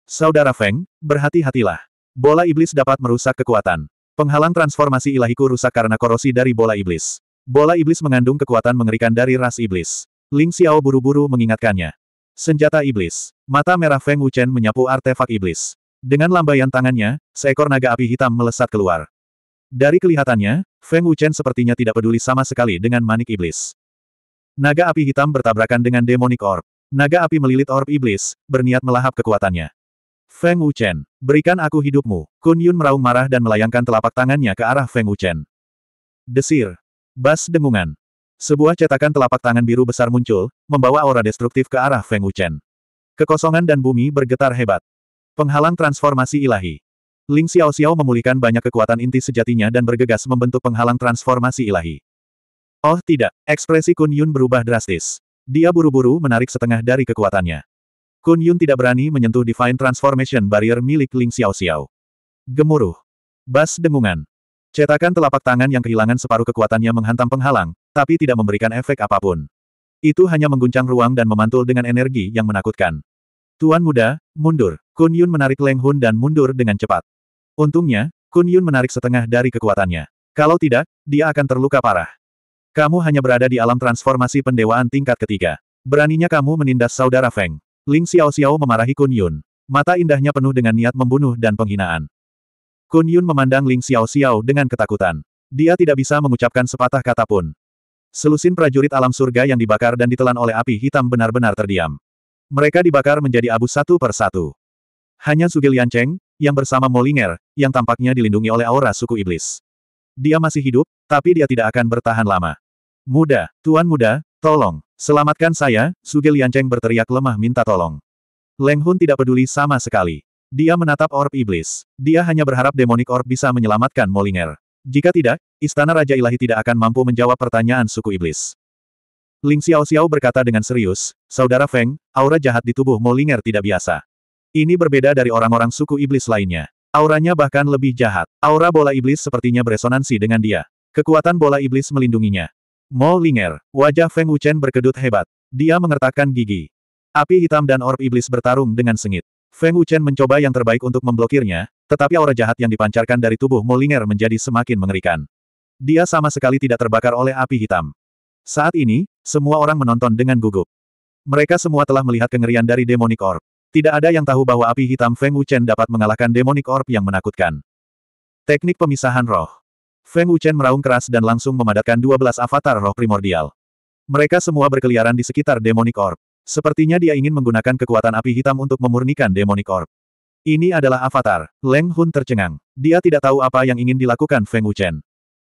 S1: Saudara Feng, berhati-hatilah. Bola iblis dapat merusak kekuatan. Penghalang transformasi ilahiku rusak karena korosi dari bola iblis. Bola iblis mengandung kekuatan mengerikan dari ras iblis. Ling Xiao buru-buru mengingatkannya. Senjata iblis. Mata merah Feng Wuchen menyapu artefak iblis. Dengan lambaian tangannya, seekor naga api hitam melesat keluar. Dari kelihatannya, Feng Wuchen sepertinya tidak peduli sama sekali dengan manik iblis. Naga api hitam bertabrakan dengan demonic orb. Naga api melilit orb iblis, berniat melahap kekuatannya. Feng Wuchen, berikan aku hidupmu. Kun Yun meraung marah dan melayangkan telapak tangannya ke arah Feng Wuchen. Desir, Bas dengungan. Sebuah cetakan telapak tangan biru besar muncul, membawa aura destruktif ke arah Feng Wuchen. Kekosongan dan bumi bergetar hebat. Penghalang transformasi ilahi. Ling Xiao Xiao memulihkan banyak kekuatan inti sejatinya dan bergegas membentuk penghalang transformasi ilahi. Oh tidak, ekspresi Kun Yun berubah drastis. Dia buru-buru menarik setengah dari kekuatannya. Kun Yun tidak berani menyentuh Divine Transformation Barrier milik Ling Xiao Xiao. Gemuruh. Bas dengungan. Cetakan telapak tangan yang kehilangan separuh kekuatannya menghantam penghalang, tapi tidak memberikan efek apapun. Itu hanya mengguncang ruang dan memantul dengan energi yang menakutkan. Tuan muda, mundur. Kun Yun menarik Leng Hun dan mundur dengan cepat. Untungnya, Kun Yun menarik setengah dari kekuatannya. Kalau tidak, dia akan terluka parah. Kamu hanya berada di alam transformasi pendewaan tingkat ketiga. Beraninya kamu menindas saudara Feng. Ling Xiao Xiao memarahi Kun Yun. Mata indahnya penuh dengan niat membunuh dan penghinaan. Kun Yun memandang Ling Xiao Xiao dengan ketakutan. Dia tidak bisa mengucapkan sepatah kata pun. Selusin prajurit alam surga yang dibakar dan ditelan oleh api hitam benar-benar terdiam. Mereka dibakar menjadi abu satu per satu. Hanya Sugi Cheng, yang bersama Molinger, yang tampaknya dilindungi oleh aura suku iblis. Dia masih hidup, tapi dia tidak akan bertahan lama. Muda, Tuan Muda, tolong, selamatkan saya, Sugi Cheng berteriak lemah minta tolong. Leng Hun tidak peduli sama sekali. Dia menatap orb iblis. Dia hanya berharap demonic orb bisa menyelamatkan Molinger. Jika tidak, Istana Raja Ilahi tidak akan mampu menjawab pertanyaan suku iblis. Ling Xiao Xiao berkata dengan serius, Saudara Feng, aura jahat di tubuh Molinger tidak biasa. Ini berbeda dari orang-orang suku iblis lainnya. Auranya bahkan lebih jahat. Aura bola iblis sepertinya beresonansi dengan dia. Kekuatan bola iblis melindunginya. Molinger, wajah Feng Wuchen berkedut hebat. Dia mengertakkan gigi. Api hitam dan orb iblis bertarung dengan sengit. Feng Wuchen mencoba yang terbaik untuk memblokirnya, tetapi aura jahat yang dipancarkan dari tubuh Molinger menjadi semakin mengerikan. Dia sama sekali tidak terbakar oleh api hitam. Saat ini, semua orang menonton dengan gugup. Mereka semua telah melihat kengerian dari Demonic Orb. Tidak ada yang tahu bahwa api hitam Feng Wuchen dapat mengalahkan Demonic Orb yang menakutkan. Teknik pemisahan roh. Feng Wuchen meraung keras dan langsung memadatkan 12 avatar roh primordial. Mereka semua berkeliaran di sekitar Demonic Orb. Sepertinya dia ingin menggunakan kekuatan api hitam untuk memurnikan Demonic Orb. Ini adalah avatar. Leng Hun tercengang. Dia tidak tahu apa yang ingin dilakukan Feng Wuchen.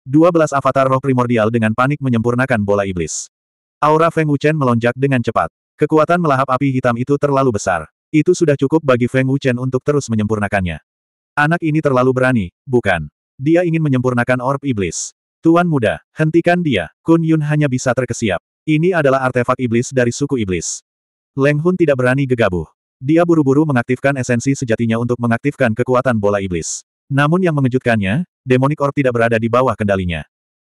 S1: 12 avatar roh primordial dengan panik menyempurnakan bola iblis. Aura Feng Wuchen melonjak dengan cepat. Kekuatan melahap api hitam itu terlalu besar. Itu sudah cukup bagi Feng Wuchen untuk terus menyempurnakannya. Anak ini terlalu berani, bukan? Dia ingin menyempurnakan orb iblis. Tuan muda, hentikan dia. Kun Yun hanya bisa terkesiap. Ini adalah artefak iblis dari suku iblis. Leng Hun tidak berani gegabah. Dia buru-buru mengaktifkan esensi sejatinya untuk mengaktifkan kekuatan bola iblis. Namun yang mengejutkannya, demonic orb tidak berada di bawah kendalinya.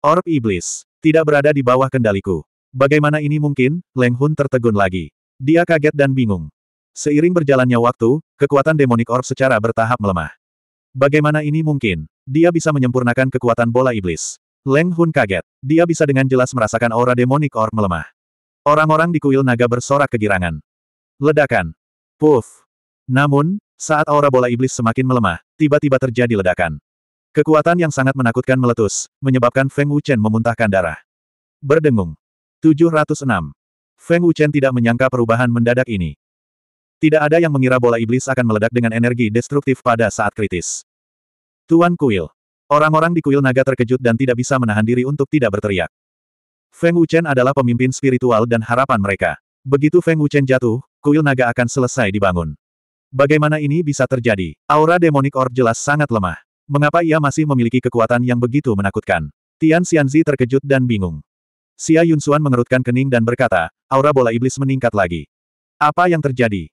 S1: Orb iblis tidak berada di bawah kendaliku. Bagaimana ini mungkin? Leng Hun tertegun lagi. Dia kaget dan bingung. Seiring berjalannya waktu, kekuatan demonic orb secara bertahap melemah. Bagaimana ini mungkin? Dia bisa menyempurnakan kekuatan bola iblis. Leng Hun kaget. Dia bisa dengan jelas merasakan aura demonic orb melemah. Orang-orang di kuil naga bersorak kegirangan. Ledakan. Puff. Namun, saat aura bola iblis semakin melemah, tiba-tiba terjadi ledakan. Kekuatan yang sangat menakutkan meletus, menyebabkan Feng Wuchen memuntahkan darah. Berdengung. 706. Feng Wuchen tidak menyangka perubahan mendadak ini. Tidak ada yang mengira bola iblis akan meledak dengan energi destruktif pada saat kritis. Tuan Kuil. Orang-orang di kuil naga terkejut dan tidak bisa menahan diri untuk tidak berteriak. Feng Wuchen adalah pemimpin spiritual dan harapan mereka. Begitu Feng Wuchen jatuh, kuil naga akan selesai dibangun. Bagaimana ini bisa terjadi? Aura demonic orb jelas sangat lemah. Mengapa ia masih memiliki kekuatan yang begitu menakutkan? Tian Xianzi terkejut dan bingung. Xia Yunsuan mengerutkan kening dan berkata, aura bola iblis meningkat lagi. Apa yang terjadi?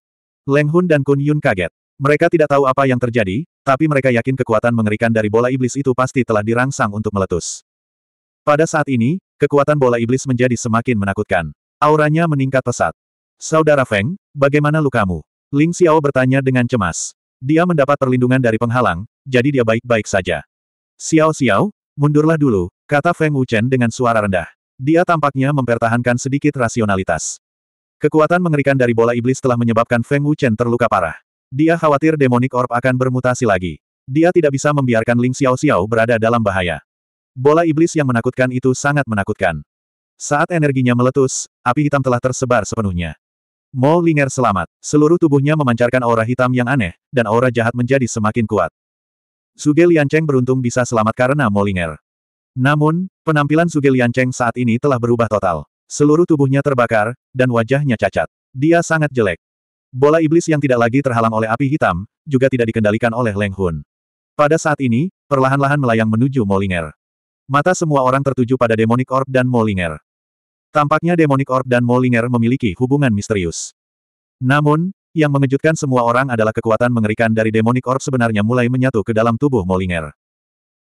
S1: Leng Hun dan Kun Yun kaget. Mereka tidak tahu apa yang terjadi, tapi mereka yakin kekuatan mengerikan dari bola iblis itu pasti telah dirangsang untuk meletus. Pada saat ini, kekuatan bola iblis menjadi semakin menakutkan. Auranya meningkat pesat. Saudara Feng, bagaimana lukamu? Ling Xiao bertanya dengan cemas. Dia mendapat perlindungan dari penghalang, jadi dia baik-baik saja. Xiao Xiao, mundurlah dulu, kata Feng Wuchen dengan suara rendah. Dia tampaknya mempertahankan sedikit rasionalitas. Kekuatan mengerikan dari bola iblis telah menyebabkan Feng Wuchen terluka parah. Dia khawatir Demonic Orb akan bermutasi lagi. Dia tidak bisa membiarkan Ling Xiao Xiao berada dalam bahaya. Bola iblis yang menakutkan itu sangat menakutkan. Saat energinya meletus, api hitam telah tersebar sepenuhnya. Mo Linger selamat. Seluruh tubuhnya memancarkan aura hitam yang aneh, dan aura jahat menjadi semakin kuat. Suge Liancheng beruntung bisa selamat karena Mo Linger. Namun, penampilan Suge Liancheng saat ini telah berubah total. Seluruh tubuhnya terbakar, dan wajahnya cacat. Dia sangat jelek. Bola iblis yang tidak lagi terhalang oleh api hitam, juga tidak dikendalikan oleh Leng Hun. Pada saat ini, perlahan-lahan melayang menuju Molinger. Mata semua orang tertuju pada Demonic Orb dan Molinger. Tampaknya Demonic Orb dan Molinger memiliki hubungan misterius. Namun, yang mengejutkan semua orang adalah kekuatan mengerikan dari Demonic Orb sebenarnya mulai menyatu ke dalam tubuh Molinger.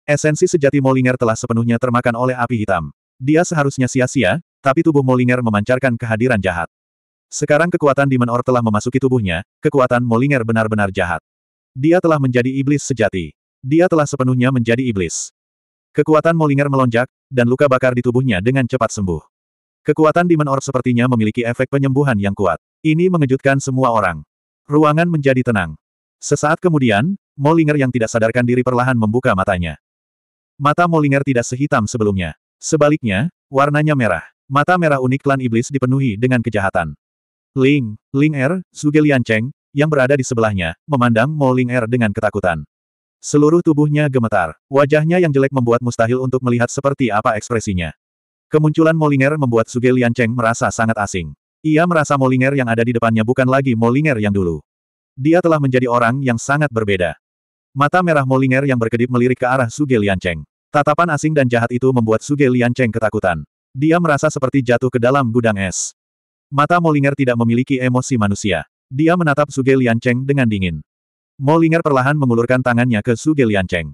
S1: Esensi sejati Molinger telah sepenuhnya termakan oleh api hitam. Dia seharusnya sia-sia, tapi tubuh Molinger memancarkan kehadiran jahat. Sekarang kekuatan Demon Orb telah memasuki tubuhnya, kekuatan Molinger benar-benar jahat. Dia telah menjadi iblis sejati. Dia telah sepenuhnya menjadi iblis. Kekuatan Molinger melonjak, dan luka bakar di tubuhnya dengan cepat sembuh. Kekuatan Demon Orb sepertinya memiliki efek penyembuhan yang kuat. Ini mengejutkan semua orang. Ruangan menjadi tenang. Sesaat kemudian, Molinger yang tidak sadarkan diri perlahan membuka matanya. Mata Molinger tidak sehitam sebelumnya. Sebaliknya, warnanya merah. Mata merah unik klan iblis dipenuhi dengan kejahatan. Ling, Ling Er, Zuge Liancheng, yang berada di sebelahnya, memandang Mo Ling Er dengan ketakutan. Seluruh tubuhnya gemetar, wajahnya yang jelek membuat mustahil untuk melihat seperti apa ekspresinya. Kemunculan Molinger membuat Suge Liancheng merasa sangat asing. Ia merasa Molinger yang ada di depannya bukan lagi Molinger yang dulu. Dia telah menjadi orang yang sangat berbeda. Mata merah Molinger yang berkedip melirik ke arah Suge Liancheng. Tatapan asing dan jahat itu membuat Suge Liancheng ketakutan. Dia merasa seperti jatuh ke dalam gudang es. Mata Molinger tidak memiliki emosi manusia. Dia menatap Suge Liancheng dengan dingin. Molinger perlahan mengulurkan tangannya ke Suge Liancheng.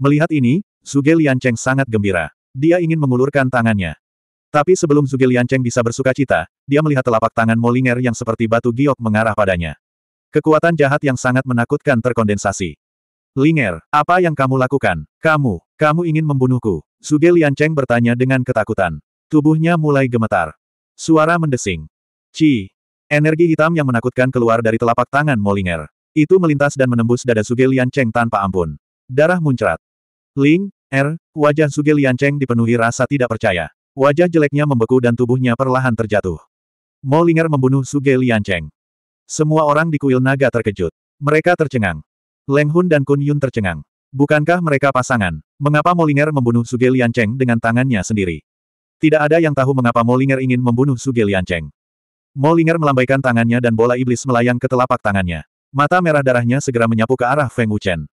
S1: Melihat ini, Suge Liancheng sangat gembira. Dia ingin mengulurkan tangannya. Tapi sebelum Suge Liancheng bisa bersuka cita, dia melihat telapak tangan Molinger yang seperti batu giok mengarah padanya. Kekuatan jahat yang sangat menakutkan terkondensasi. Linger, apa yang kamu lakukan? Kamu, kamu ingin membunuhku? Suge Liancheng bertanya dengan ketakutan. Tubuhnya mulai gemetar. Suara mendesing. Ci. Energi hitam yang menakutkan keluar dari telapak tangan Molinger. Itu melintas dan menembus dada Suge Cheng tanpa ampun. Darah muncrat. Ling, er, wajah Suge Cheng dipenuhi rasa tidak percaya. Wajah jeleknya membeku dan tubuhnya perlahan terjatuh. Molinger membunuh Suge Cheng. Semua orang di kuil naga terkejut. Mereka tercengang. Leng Hun dan Kun Yun tercengang. Bukankah mereka pasangan? Mengapa Molinger membunuh Suge Cheng dengan tangannya sendiri? Tidak ada yang tahu mengapa Molinger ingin membunuh Suge Liancheng. Molinger melambaikan tangannya dan bola iblis melayang ke telapak tangannya. Mata merah darahnya segera menyapu ke arah Feng Wuchen.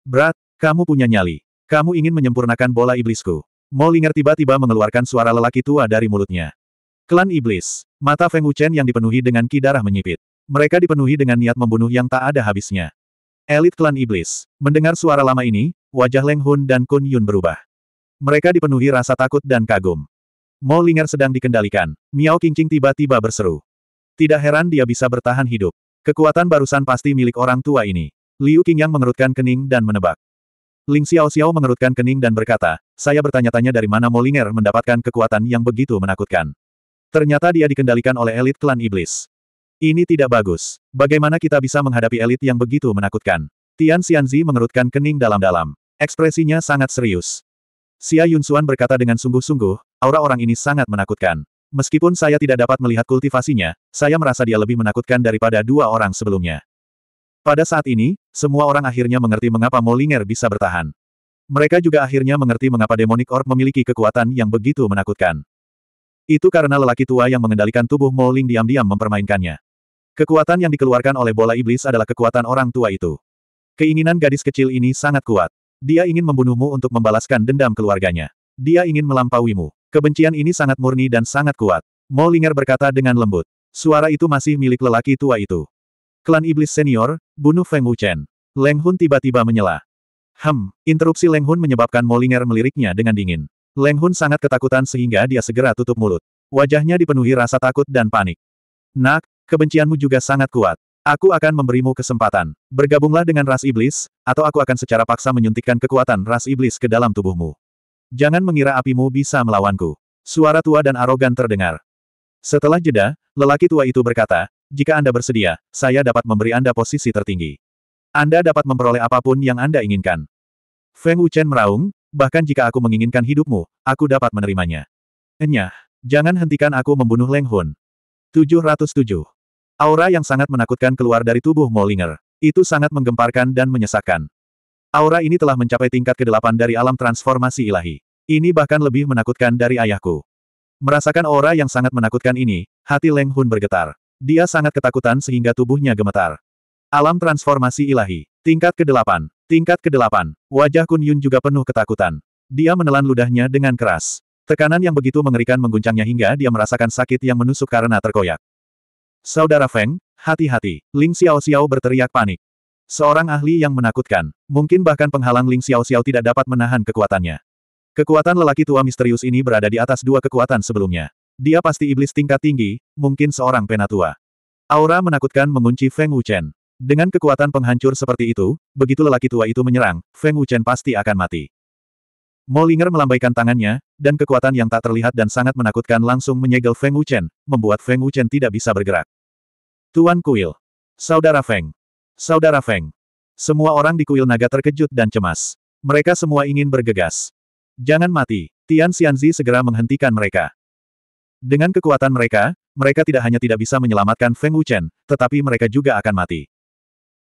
S1: Berat, kamu punya nyali. Kamu ingin menyempurnakan bola iblisku. Molinger tiba-tiba mengeluarkan suara lelaki tua dari mulutnya. Klan Iblis. Mata Feng Wuchen yang dipenuhi dengan ki darah menyipit. Mereka dipenuhi dengan niat membunuh yang tak ada habisnya. Elit klan Iblis. Mendengar suara lama ini, wajah Leng Hun dan Kun Yun berubah. Mereka dipenuhi rasa takut dan kagum. Mo Linger sedang dikendalikan. Miao Qingqing tiba-tiba berseru. Tidak heran dia bisa bertahan hidup. Kekuatan barusan pasti milik orang tua ini. Liu Qingyang mengerutkan kening dan menebak. Ling Xiao Xiao mengerutkan kening dan berkata, saya bertanya-tanya dari mana Molinger mendapatkan kekuatan yang begitu menakutkan. Ternyata dia dikendalikan oleh elit klan iblis. Ini tidak bagus. Bagaimana kita bisa menghadapi elit yang begitu menakutkan? Tian Xianzi mengerutkan kening dalam-dalam. Ekspresinya sangat serius. Xia Yunsuan berkata dengan sungguh-sungguh, aura orang ini sangat menakutkan. Meskipun saya tidak dapat melihat kultivasinya, saya merasa dia lebih menakutkan daripada dua orang sebelumnya. Pada saat ini, semua orang akhirnya mengerti mengapa Molinger bisa bertahan. Mereka juga akhirnya mengerti mengapa Demonic Orb memiliki kekuatan yang begitu menakutkan. Itu karena lelaki tua yang mengendalikan tubuh Moling diam-diam mempermainkannya. Kekuatan yang dikeluarkan oleh bola iblis adalah kekuatan orang tua itu. Keinginan gadis kecil ini sangat kuat. Dia ingin membunuhmu untuk membalaskan dendam keluarganya. Dia ingin melampauimu. Kebencian ini sangat murni dan sangat kuat. Mo berkata dengan lembut. Suara itu masih milik lelaki tua itu. Klan Iblis Senior, bunuh Feng Wuchen. Leng Hun tiba-tiba menyela. Hem, interupsi Leng Hun menyebabkan Mo meliriknya dengan dingin. Leng Hun sangat ketakutan sehingga dia segera tutup mulut. Wajahnya dipenuhi rasa takut dan panik. Nak, kebencianmu juga sangat kuat. Aku akan memberimu kesempatan. Bergabunglah dengan ras iblis, atau aku akan secara paksa menyuntikkan kekuatan ras iblis ke dalam tubuhmu. Jangan mengira apimu bisa melawanku. Suara tua dan arogan terdengar. Setelah jeda, lelaki tua itu berkata, jika Anda bersedia, saya dapat memberi Anda posisi tertinggi. Anda dapat memperoleh apapun yang Anda inginkan. Feng Wuchen meraung, bahkan jika aku menginginkan hidupmu, aku dapat menerimanya. Enyah, jangan hentikan aku membunuh Leng Hun. 707. Aura yang sangat menakutkan keluar dari tubuh Mollinger. Itu sangat menggemparkan dan menyesakkan. Aura ini telah mencapai tingkat ke-8 dari alam transformasi ilahi. Ini bahkan lebih menakutkan dari ayahku. Merasakan aura yang sangat menakutkan ini, hati Leng Hun bergetar. Dia sangat ketakutan sehingga tubuhnya gemetar. Alam transformasi ilahi. Tingkat ke-8. Tingkat ke-8. Wajah Kun Yun juga penuh ketakutan. Dia menelan ludahnya dengan keras. Tekanan yang begitu mengerikan mengguncangnya hingga dia merasakan sakit yang menusuk karena terkoyak. Saudara Feng, hati-hati, Ling Xiao Xiao berteriak panik. Seorang ahli yang menakutkan, mungkin bahkan penghalang Ling Xiao Xiao tidak dapat menahan kekuatannya. Kekuatan lelaki tua misterius ini berada di atas dua kekuatan sebelumnya. Dia pasti iblis tingkat tinggi, mungkin seorang penatua. Aura menakutkan mengunci Feng Wuchen. Dengan kekuatan penghancur seperti itu, begitu lelaki tua itu menyerang, Feng Wuchen pasti akan mati. Molinger melambaikan tangannya, dan kekuatan yang tak terlihat dan sangat menakutkan langsung menyegel Feng Wuchen, membuat Feng Wuchen tidak bisa bergerak. Tuan Kuil. Saudara Feng. Saudara Feng. Semua orang di kuil naga terkejut dan cemas. Mereka semua ingin bergegas. Jangan mati. Tian Xianzi segera menghentikan mereka. Dengan kekuatan mereka, mereka tidak hanya tidak bisa menyelamatkan Feng Wuchen, tetapi mereka juga akan mati.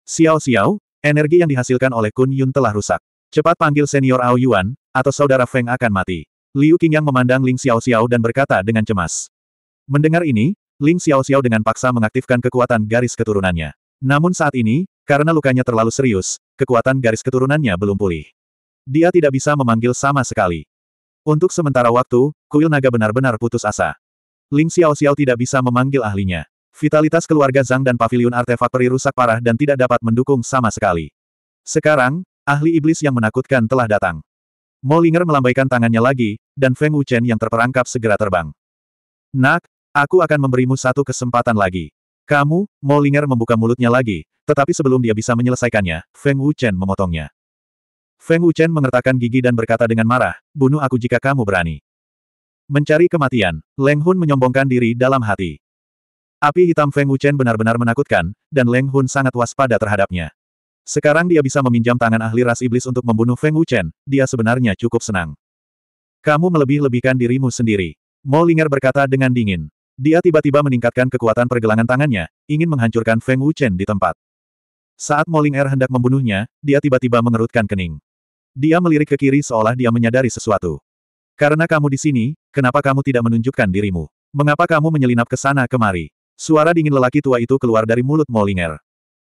S1: Xiao Xiao, energi yang dihasilkan oleh Kun Yun telah rusak. Cepat panggil senior Ao Yuan, atau saudara Feng akan mati. Liu Qingyang memandang Ling Xiao Xiao dan berkata dengan cemas. Mendengar ini, Ling Xiao Xiao dengan paksa mengaktifkan kekuatan garis keturunannya. Namun saat ini, karena lukanya terlalu serius, kekuatan garis keturunannya belum pulih. Dia tidak bisa memanggil sama sekali. Untuk sementara waktu, kuil naga benar-benar putus asa. Ling Xiao Xiao tidak bisa memanggil ahlinya. Vitalitas keluarga Zhang dan pavilion artefak peri rusak parah dan tidak dapat mendukung sama sekali. Sekarang, ahli iblis yang menakutkan telah datang. Molinger melambaikan tangannya lagi, dan Feng Wuchen yang terperangkap segera terbang. Nak, aku akan memberimu satu kesempatan lagi. Kamu, Molinger membuka mulutnya lagi, tetapi sebelum dia bisa menyelesaikannya, Feng Wuchen memotongnya. Feng Wuchen mengertakkan gigi dan berkata dengan marah, bunuh aku jika kamu berani. Mencari kematian, Leng Hun menyombongkan diri dalam hati. Api hitam Feng Wuchen benar-benar menakutkan, dan Leng Hun sangat waspada terhadapnya. Sekarang dia bisa meminjam tangan ahli ras iblis untuk membunuh Feng Wuchen, dia sebenarnya cukup senang. Kamu melebih-lebihkan dirimu sendiri. Mo Linger berkata dengan dingin. Dia tiba-tiba meningkatkan kekuatan pergelangan tangannya, ingin menghancurkan Feng Wuchen di tempat. Saat Mo Linger hendak membunuhnya, dia tiba-tiba mengerutkan kening. Dia melirik ke kiri seolah dia menyadari sesuatu. Karena kamu di sini, kenapa kamu tidak menunjukkan dirimu? Mengapa kamu menyelinap ke sana kemari? Suara dingin lelaki tua itu keluar dari mulut Molinger.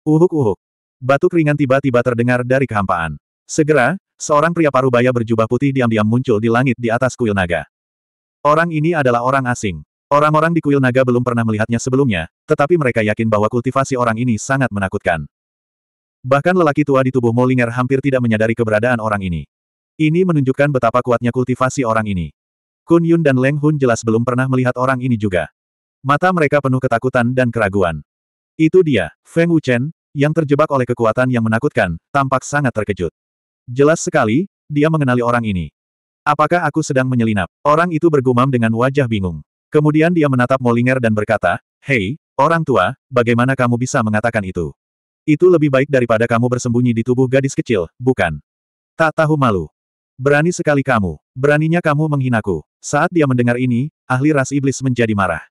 S1: Uhuk-uhuk, Batuk ringan tiba-tiba terdengar dari kehampaan. Segera, seorang pria parubaya berjubah putih diam-diam muncul di langit di atas kuil naga. Orang ini adalah orang asing. Orang-orang di kuil naga belum pernah melihatnya sebelumnya, tetapi mereka yakin bahwa kultivasi orang ini sangat menakutkan. Bahkan lelaki tua di tubuh Molinger hampir tidak menyadari keberadaan orang ini. Ini menunjukkan betapa kuatnya kultivasi orang ini. Kun Yun dan Leng Hun jelas belum pernah melihat orang ini juga. Mata mereka penuh ketakutan dan keraguan. Itu dia, Feng Wuchen, yang terjebak oleh kekuatan yang menakutkan, tampak sangat terkejut. Jelas sekali, dia mengenali orang ini. Apakah aku sedang menyelinap? Orang itu bergumam dengan wajah bingung. Kemudian dia menatap Molinger dan berkata, Hei, orang tua, bagaimana kamu bisa mengatakan itu? Itu lebih baik daripada kamu bersembunyi di tubuh gadis kecil, bukan? Tak tahu malu. Berani sekali kamu. Beraninya kamu menghinaku. Saat dia mendengar ini, ahli ras iblis menjadi marah.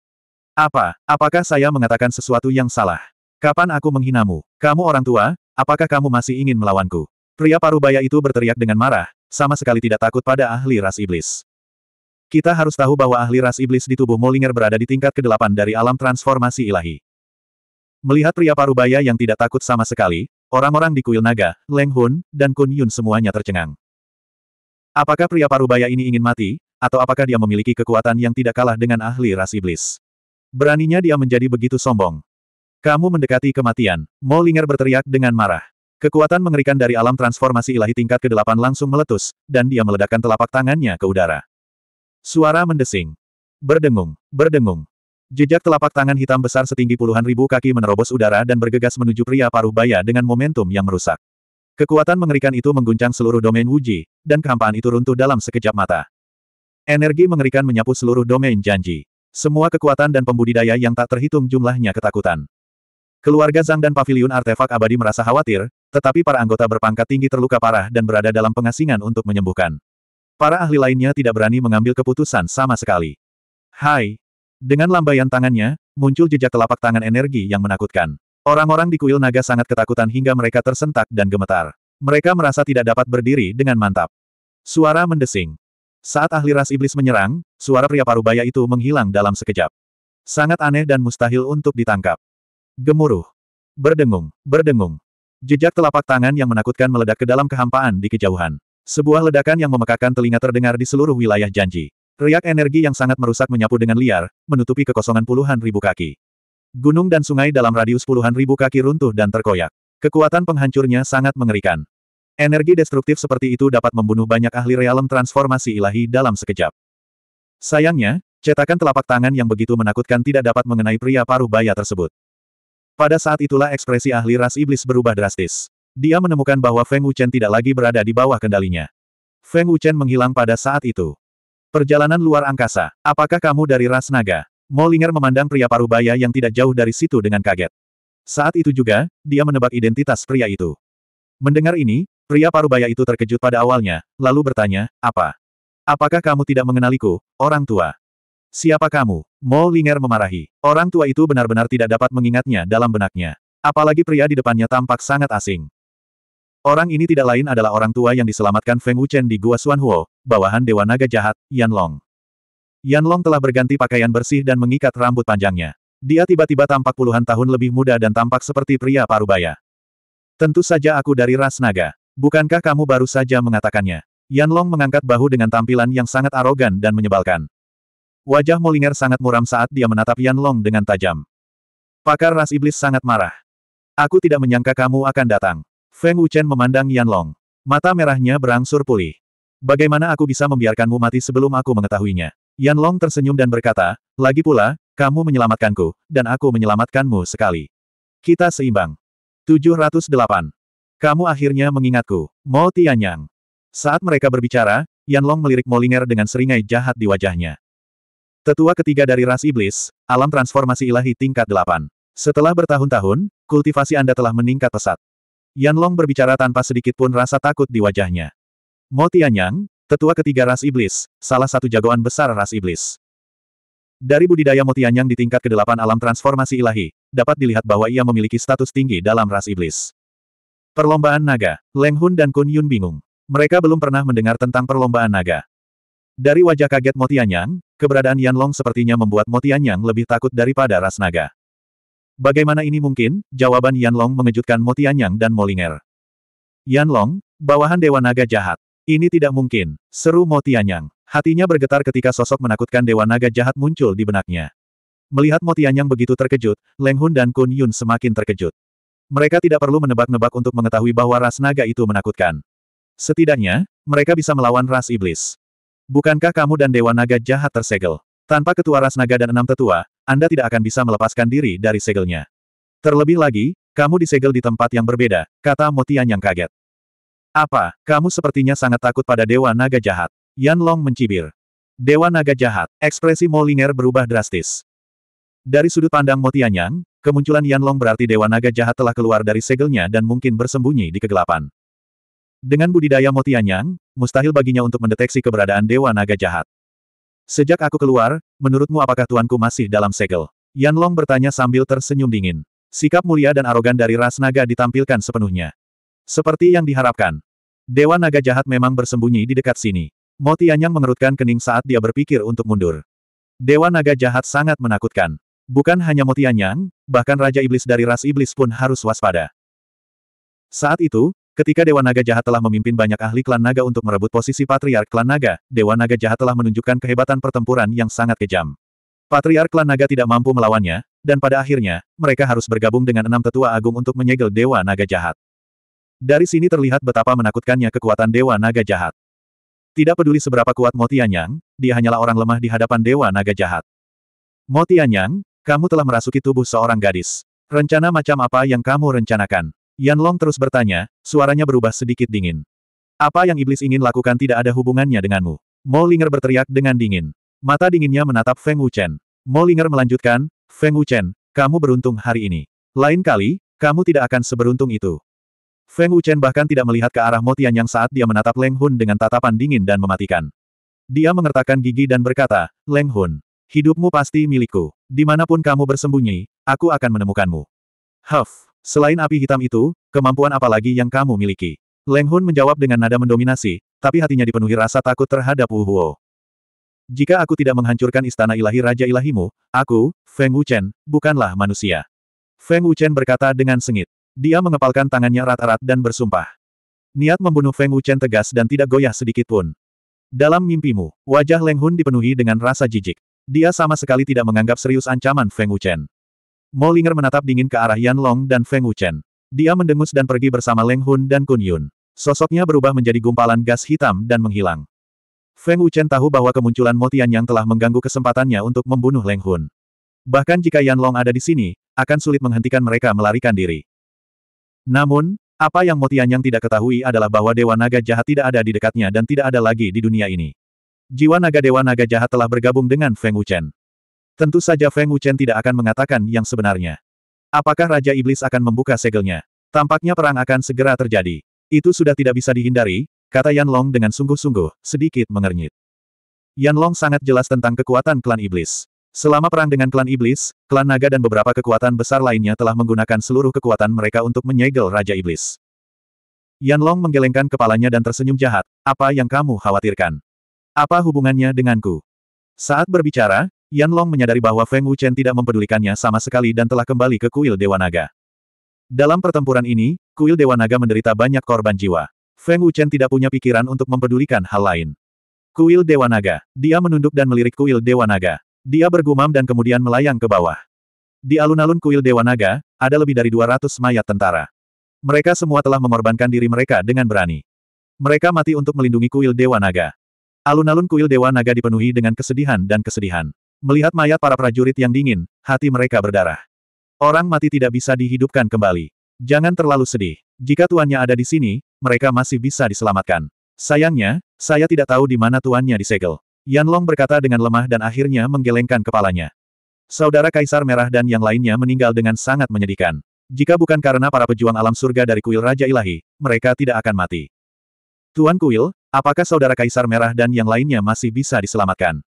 S1: Apa, apakah saya mengatakan sesuatu yang salah? Kapan aku menghinamu? Kamu orang tua, apakah kamu masih ingin melawanku? Pria parubaya itu berteriak dengan marah, sama sekali tidak takut pada ahli ras iblis. Kita harus tahu bahwa ahli ras iblis di tubuh Molinger berada di tingkat ke-8 dari alam transformasi ilahi. Melihat pria parubaya yang tidak takut sama sekali, orang-orang di kuil naga, Leng Hun, dan Kun Yun semuanya tercengang. Apakah pria parubaya ini ingin mati, atau apakah dia memiliki kekuatan yang tidak kalah dengan ahli ras iblis? Beraninya dia menjadi begitu sombong. Kamu mendekati kematian. Molinger berteriak dengan marah. Kekuatan mengerikan dari alam transformasi ilahi tingkat ke-8 langsung meletus, dan dia meledakkan telapak tangannya ke udara. Suara mendesing. Berdengung, berdengung. Jejak telapak tangan hitam besar setinggi puluhan ribu kaki menerobos udara dan bergegas menuju pria paruh baya dengan momentum yang merusak. Kekuatan mengerikan itu mengguncang seluruh domain Wuji, dan kehampaan itu runtuh dalam sekejap mata. Energi mengerikan menyapu seluruh domain janji. Semua kekuatan dan pembudidaya yang tak terhitung jumlahnya ketakutan. Keluarga Zhang dan paviliun artefak abadi merasa khawatir, tetapi para anggota berpangkat tinggi terluka parah dan berada dalam pengasingan untuk menyembuhkan. Para ahli lainnya tidak berani mengambil keputusan sama sekali. Hai! Dengan lambaian tangannya, muncul jejak telapak tangan energi yang menakutkan. Orang-orang di kuil naga sangat ketakutan hingga mereka tersentak dan gemetar. Mereka merasa tidak dapat berdiri dengan mantap. Suara mendesing. Saat ahli ras iblis menyerang, suara pria parubaya itu menghilang dalam sekejap. Sangat aneh dan mustahil untuk ditangkap. Gemuruh. Berdengung, berdengung. Jejak telapak tangan yang menakutkan meledak ke dalam kehampaan di kejauhan. Sebuah ledakan yang memekakan telinga terdengar di seluruh wilayah janji. Riak energi yang sangat merusak menyapu dengan liar, menutupi kekosongan puluhan ribu kaki. Gunung dan sungai dalam radius puluhan ribu kaki runtuh dan terkoyak. Kekuatan penghancurnya sangat mengerikan. Energi destruktif seperti itu dapat membunuh banyak ahli realem transformasi ilahi dalam sekejap. Sayangnya, cetakan telapak tangan yang begitu menakutkan tidak dapat mengenai pria paruh baya tersebut. Pada saat itulah ekspresi ahli ras iblis berubah drastis. Dia menemukan bahwa Feng Wuchen tidak lagi berada di bawah kendalinya. Feng Wuchen menghilang pada saat itu. Perjalanan luar angkasa. Apakah kamu dari ras naga? Molinger memandang pria parubaya yang tidak jauh dari situ dengan kaget. Saat itu juga, dia menebak identitas pria itu. Mendengar ini, pria parubaya itu terkejut pada awalnya, lalu bertanya, apa? Apakah kamu tidak mengenaliku, orang tua? Siapa kamu? Mo Linger memarahi. Orang tua itu benar-benar tidak dapat mengingatnya dalam benaknya. Apalagi pria di depannya tampak sangat asing. Orang ini tidak lain adalah orang tua yang diselamatkan Feng Wuchen di Gua Xuanhuo, bawahan Dewa Naga Jahat, Yan Long. Yan Long telah berganti pakaian bersih dan mengikat rambut panjangnya. Dia tiba-tiba tampak puluhan tahun lebih muda dan tampak seperti pria parubaya. Tentu saja aku dari ras naga. Bukankah kamu baru saja mengatakannya? Yan Long mengangkat bahu dengan tampilan yang sangat arogan dan menyebalkan. Wajah Molinger sangat muram saat dia menatap Yan Long dengan tajam. Pakar ras iblis sangat marah. Aku tidak menyangka kamu akan datang. Feng Wuchen memandang Yan Long. Mata merahnya berangsur pulih. Bagaimana aku bisa membiarkanmu mati sebelum aku mengetahuinya? Yan Long tersenyum dan berkata, lagi pula, kamu menyelamatkanku, dan aku menyelamatkanmu sekali. Kita seimbang. 708. Kamu akhirnya mengingatku, Mo Tianyang. Saat mereka berbicara, Yan Long melirik Molinger dengan seringai jahat di wajahnya. Tetua ketiga dari ras iblis, alam transformasi ilahi tingkat 8. Setelah bertahun-tahun, kultivasi Anda telah meningkat pesat. Yan Long berbicara tanpa sedikit pun rasa takut di wajahnya. Mo Tianyang, tetua ketiga ras iblis, salah satu jagoan besar ras iblis. Dari budidaya Mo Tianyang di tingkat ke-8 alam transformasi ilahi, dapat dilihat bahwa ia memiliki status tinggi dalam ras iblis. Perlombaan naga, Leng Hun dan Kun Yun bingung. Mereka belum pernah mendengar tentang perlombaan naga. Dari wajah kaget Motianyang, keberadaan Yanlong sepertinya membuat Motianyang lebih takut daripada ras naga. Bagaimana ini mungkin? Jawaban Yanlong mengejutkan Motianyang dan Molinger. Yanlong, bawahan Dewa Naga jahat. Ini tidak mungkin, seru Motianyang. Hatinya bergetar ketika sosok menakutkan Dewa Naga jahat muncul di benaknya. Melihat Motianyang begitu terkejut, Leng Hun dan Kun Yun semakin terkejut. Mereka tidak perlu menebak-nebak untuk mengetahui bahwa ras naga itu menakutkan. Setidaknya, mereka bisa melawan ras iblis. Bukankah kamu dan Dewa Naga jahat tersegel? Tanpa ketua ras naga dan enam tetua, Anda tidak akan bisa melepaskan diri dari segelnya. Terlebih lagi, kamu disegel di tempat yang berbeda, kata Motian yang kaget. Apa, kamu sepertinya sangat takut pada Dewa Naga jahat? Yan Long mencibir. Dewa Naga jahat, ekspresi Molinger berubah drastis. Dari sudut pandang Motian Yang, kemunculan Yan Long berarti Dewa Naga jahat telah keluar dari segelnya dan mungkin bersembunyi di kegelapan. Dengan budidaya Motianyang, mustahil baginya untuk mendeteksi keberadaan Dewa Naga jahat. Sejak aku keluar, menurutmu apakah tuanku masih dalam segel? Yan Long bertanya sambil tersenyum dingin. Sikap mulia dan arogan dari ras naga ditampilkan sepenuhnya. Seperti yang diharapkan. Dewa Naga jahat memang bersembunyi di dekat sini. Motianyang mengerutkan kening saat dia berpikir untuk mundur. Dewa Naga jahat sangat menakutkan. Bukan hanya Motianyang, bahkan Raja Iblis dari ras Iblis pun harus waspada. Saat itu, Ketika Dewa Naga Jahat telah memimpin banyak ahli klan naga untuk merebut posisi Patriark klan naga, Dewa Naga Jahat telah menunjukkan kehebatan pertempuran yang sangat kejam. Patriark klan naga tidak mampu melawannya, dan pada akhirnya, mereka harus bergabung dengan enam tetua agung untuk menyegel Dewa Naga Jahat. Dari sini terlihat betapa menakutkannya kekuatan Dewa Naga Jahat. Tidak peduli seberapa kuat Mo dia hanyalah orang lemah di hadapan Dewa Naga Jahat. Mo kamu telah merasuki tubuh seorang gadis. Rencana macam apa yang kamu rencanakan? Yan Long terus bertanya, suaranya berubah sedikit dingin. Apa yang iblis ingin lakukan tidak ada hubungannya denganmu. Mo Linger berteriak dengan dingin. Mata dinginnya menatap Feng Wuchen. Mo Linger melanjutkan, Feng Wuchen, kamu beruntung hari ini. Lain kali, kamu tidak akan seberuntung itu. Feng Wuchen bahkan tidak melihat ke arah Mo Tian yang saat dia menatap Leng Hun dengan tatapan dingin dan mematikan. Dia mengertakkan gigi dan berkata, Leng Hun, hidupmu pasti milikku. Dimanapun kamu bersembunyi, aku akan menemukanmu. Huff. Selain api hitam itu, kemampuan apa lagi yang kamu miliki? Leng Hun menjawab dengan nada mendominasi, tapi hatinya dipenuhi rasa takut terhadap Wu Huo. Jika aku tidak menghancurkan istana ilahi Raja Ilahimu, aku, Feng Wuchen, bukanlah manusia. Feng Wuchen berkata dengan sengit. Dia mengepalkan tangannya rata-rata dan bersumpah. Niat membunuh Feng Wuchen tegas dan tidak goyah sedikitpun. Dalam mimpimu, wajah Leng Hun dipenuhi dengan rasa jijik. Dia sama sekali tidak menganggap serius ancaman Feng Wuchen. Molinger menatap dingin ke arah Yan Long dan Feng Wuchen. Dia mendengus dan pergi bersama Leng Hun dan Kun Yun. Sosoknya berubah menjadi gumpalan gas hitam dan menghilang. Feng Wuchen tahu bahwa kemunculan Motian Yang telah mengganggu kesempatannya untuk membunuh Leng Hun. Bahkan jika Yan Long ada di sini, akan sulit menghentikan mereka melarikan diri. Namun, apa yang Motian Yang tidak ketahui adalah bahwa Dewa Naga Jahat tidak ada di dekatnya dan tidak ada lagi di dunia ini. Jiwa Naga Dewa Naga Jahat telah bergabung dengan Feng Wuchen. Tentu saja Feng Wuchen tidak akan mengatakan yang sebenarnya. Apakah Raja Iblis akan membuka segelnya? Tampaknya perang akan segera terjadi. Itu sudah tidak bisa dihindari, kata Yan Long dengan sungguh-sungguh, sedikit mengernyit. Yan Long sangat jelas tentang kekuatan klan Iblis. Selama perang dengan klan Iblis, klan Naga dan beberapa kekuatan besar lainnya telah menggunakan seluruh kekuatan mereka untuk menyegel Raja Iblis. Yan Long menggelengkan kepalanya dan tersenyum jahat, apa yang kamu khawatirkan? Apa hubungannya denganku? Saat berbicara, Yan Long menyadari bahwa Feng Wuchen tidak mempedulikannya sama sekali dan telah kembali ke kuil Dewa Naga. Dalam pertempuran ini, kuil Dewa Naga menderita banyak korban jiwa. Feng Wuchen tidak punya pikiran untuk mempedulikan hal lain. Kuil Dewa Naga. Dia menunduk dan melirik kuil Dewa Naga. Dia bergumam dan kemudian melayang ke bawah. Di alun-alun kuil Dewa Naga, ada lebih dari 200 mayat tentara. Mereka semua telah mengorbankan diri mereka dengan berani. Mereka mati untuk melindungi kuil Dewa Naga. Alun-alun kuil Dewa Naga dipenuhi dengan kesedihan dan kesedihan. Melihat mayat para prajurit yang dingin, hati mereka berdarah. Orang mati tidak bisa dihidupkan kembali. Jangan terlalu sedih. Jika tuannya ada di sini, mereka masih bisa diselamatkan. Sayangnya, saya tidak tahu di mana tuannya disegel. Yan Long berkata dengan lemah dan akhirnya menggelengkan kepalanya. Saudara Kaisar Merah dan yang lainnya meninggal dengan sangat menyedihkan. Jika bukan karena para pejuang alam surga dari kuil Raja Ilahi, mereka tidak akan mati. Tuan Kuil, apakah saudara Kaisar Merah dan yang lainnya masih bisa diselamatkan?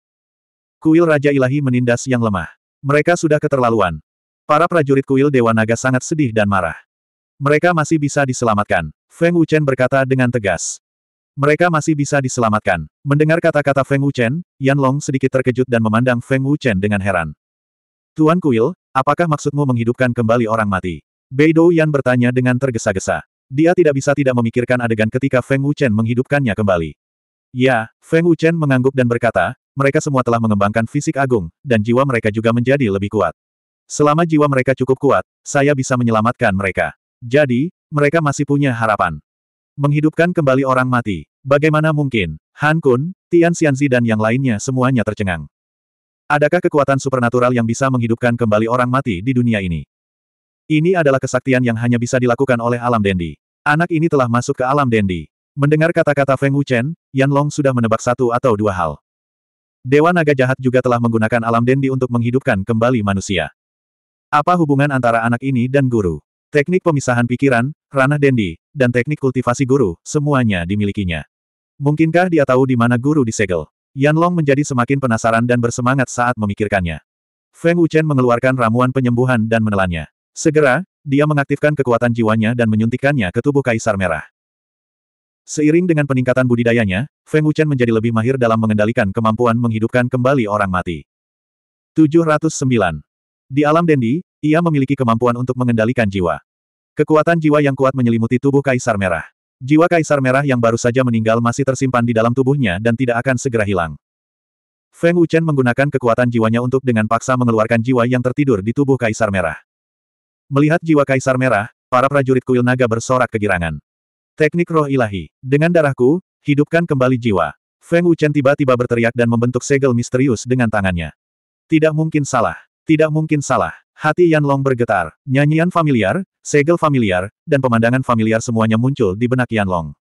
S1: Kuil Raja Ilahi menindas yang lemah. Mereka sudah keterlaluan. Para prajurit kuil Dewa Naga sangat sedih dan marah. Mereka masih bisa diselamatkan. Feng Wuchen berkata dengan tegas. Mereka masih bisa diselamatkan. Mendengar kata-kata Feng Wuchen, Yan Long sedikit terkejut dan memandang Feng Wuchen dengan heran. Tuan Kuil, apakah maksudmu menghidupkan kembali orang mati? Beidou Yan bertanya dengan tergesa-gesa. Dia tidak bisa tidak memikirkan adegan ketika Feng Wuchen menghidupkannya kembali. Ya, Feng Wuchen mengangguk dan berkata, mereka semua telah mengembangkan fisik agung, dan jiwa mereka juga menjadi lebih kuat. Selama jiwa mereka cukup kuat, saya bisa menyelamatkan mereka. Jadi, mereka masih punya harapan. Menghidupkan kembali orang mati. Bagaimana mungkin? Han Kun, Tian Xianzi dan yang lainnya semuanya tercengang. Adakah kekuatan supernatural yang bisa menghidupkan kembali orang mati di dunia ini? Ini adalah kesaktian yang hanya bisa dilakukan oleh alam dendi. Anak ini telah masuk ke alam dendi. Mendengar kata-kata Feng Wuchen, Yan Long sudah menebak satu atau dua hal. Dewa Naga Jahat juga telah menggunakan alam dendi untuk menghidupkan kembali manusia. Apa hubungan antara anak ini dan guru? Teknik pemisahan pikiran, ranah dendi, dan teknik kultivasi guru, semuanya dimilikinya. Mungkinkah dia tahu di mana guru disegel? Yan Long menjadi semakin penasaran dan bersemangat saat memikirkannya. Feng Wuchen mengeluarkan ramuan penyembuhan dan menelannya. Segera, dia mengaktifkan kekuatan jiwanya dan menyuntikkannya ke tubuh Kaisar Merah. Seiring dengan peningkatan budidayanya, Feng Wuchen menjadi lebih mahir dalam mengendalikan kemampuan menghidupkan kembali orang mati. 709. Di alam Dendi, ia memiliki kemampuan untuk mengendalikan jiwa. Kekuatan jiwa yang kuat menyelimuti tubuh Kaisar Merah. Jiwa Kaisar Merah yang baru saja meninggal masih tersimpan di dalam tubuhnya dan tidak akan segera hilang. Feng Wuchen menggunakan kekuatan jiwanya untuk dengan paksa mengeluarkan jiwa yang tertidur di tubuh Kaisar Merah. Melihat jiwa Kaisar Merah, para prajurit kuil naga bersorak kegirangan. Teknik roh ilahi. Dengan darahku, hidupkan kembali jiwa. Feng Wuchen tiba-tiba berteriak dan membentuk segel misterius dengan tangannya. Tidak mungkin salah. Tidak mungkin salah. Hati Yan Long bergetar. Nyanyian familiar, segel familiar, dan pemandangan familiar semuanya muncul di benak Yan Long.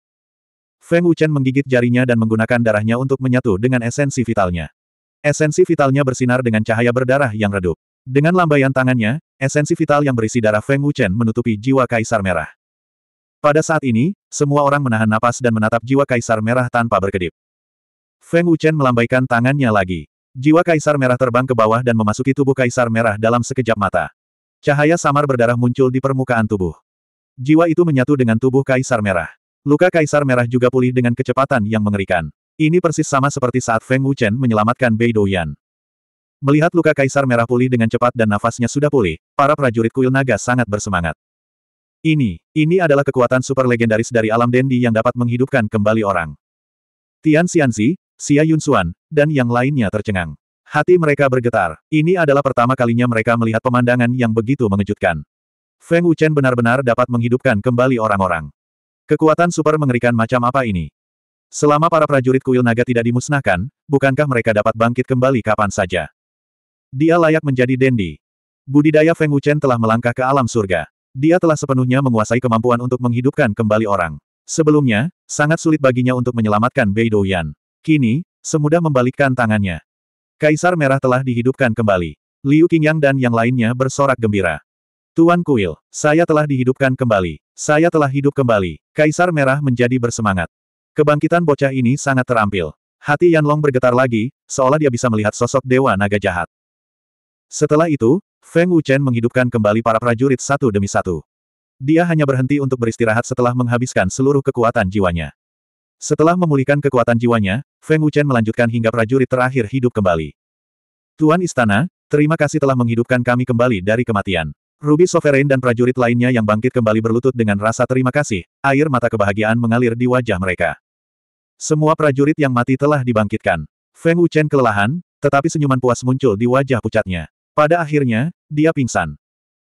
S1: Feng Wuchen menggigit jarinya dan menggunakan darahnya untuk menyatu dengan esensi vitalnya. Esensi vitalnya bersinar dengan cahaya berdarah yang redup. Dengan lambaian tangannya, esensi vital yang berisi darah Feng Wuchen menutupi jiwa Kaisar Merah. Pada saat ini, semua orang menahan napas dan menatap jiwa kaisar merah tanpa berkedip. Feng Wuchen melambaikan tangannya lagi. Jiwa kaisar merah terbang ke bawah dan memasuki tubuh kaisar merah dalam sekejap mata. Cahaya samar berdarah muncul di permukaan tubuh. Jiwa itu menyatu dengan tubuh kaisar merah. Luka kaisar merah juga pulih dengan kecepatan yang mengerikan. Ini persis sama seperti saat Feng Wuchen menyelamatkan Bei Douyan. Melihat luka kaisar merah pulih dengan cepat dan nafasnya sudah pulih, para prajurit kuil naga sangat bersemangat. Ini, ini adalah kekuatan super legendaris dari alam Dendi yang dapat menghidupkan kembali orang. Tian Xianzi, Xia Yunsuan, dan yang lainnya tercengang. Hati mereka bergetar. Ini adalah pertama kalinya mereka melihat pemandangan yang begitu mengejutkan. Feng Wuchen benar-benar dapat menghidupkan kembali orang-orang. Kekuatan super mengerikan macam apa ini? Selama para prajurit kuil naga tidak dimusnahkan, bukankah mereka dapat bangkit kembali kapan saja? Dia layak menjadi dendi. Budidaya Feng Wuchen telah melangkah ke alam surga. Dia telah sepenuhnya menguasai kemampuan untuk menghidupkan kembali orang. Sebelumnya, sangat sulit baginya untuk menyelamatkan Bei Kini, semudah membalikkan tangannya. Kaisar Merah telah dihidupkan kembali. Liu Qingyang dan yang lainnya bersorak gembira. Tuan Kuil, saya telah dihidupkan kembali. Saya telah hidup kembali. Kaisar Merah menjadi bersemangat. Kebangkitan bocah ini sangat terampil. Hati Yan Long bergetar lagi, seolah dia bisa melihat sosok Dewa Naga Jahat. Setelah itu, Feng Wuchen menghidupkan kembali para prajurit satu demi satu. Dia hanya berhenti untuk beristirahat setelah menghabiskan seluruh kekuatan jiwanya. Setelah memulihkan kekuatan jiwanya, Feng Wuchen melanjutkan hingga prajurit terakhir hidup kembali. Tuan Istana, terima kasih telah menghidupkan kami kembali dari kematian. Ruby Sovereign dan prajurit lainnya yang bangkit kembali berlutut dengan rasa terima kasih, air mata kebahagiaan mengalir di wajah mereka. Semua prajurit yang mati telah dibangkitkan. Feng Wuchen kelelahan, tetapi senyuman puas muncul di wajah pucatnya. Pada akhirnya, dia pingsan.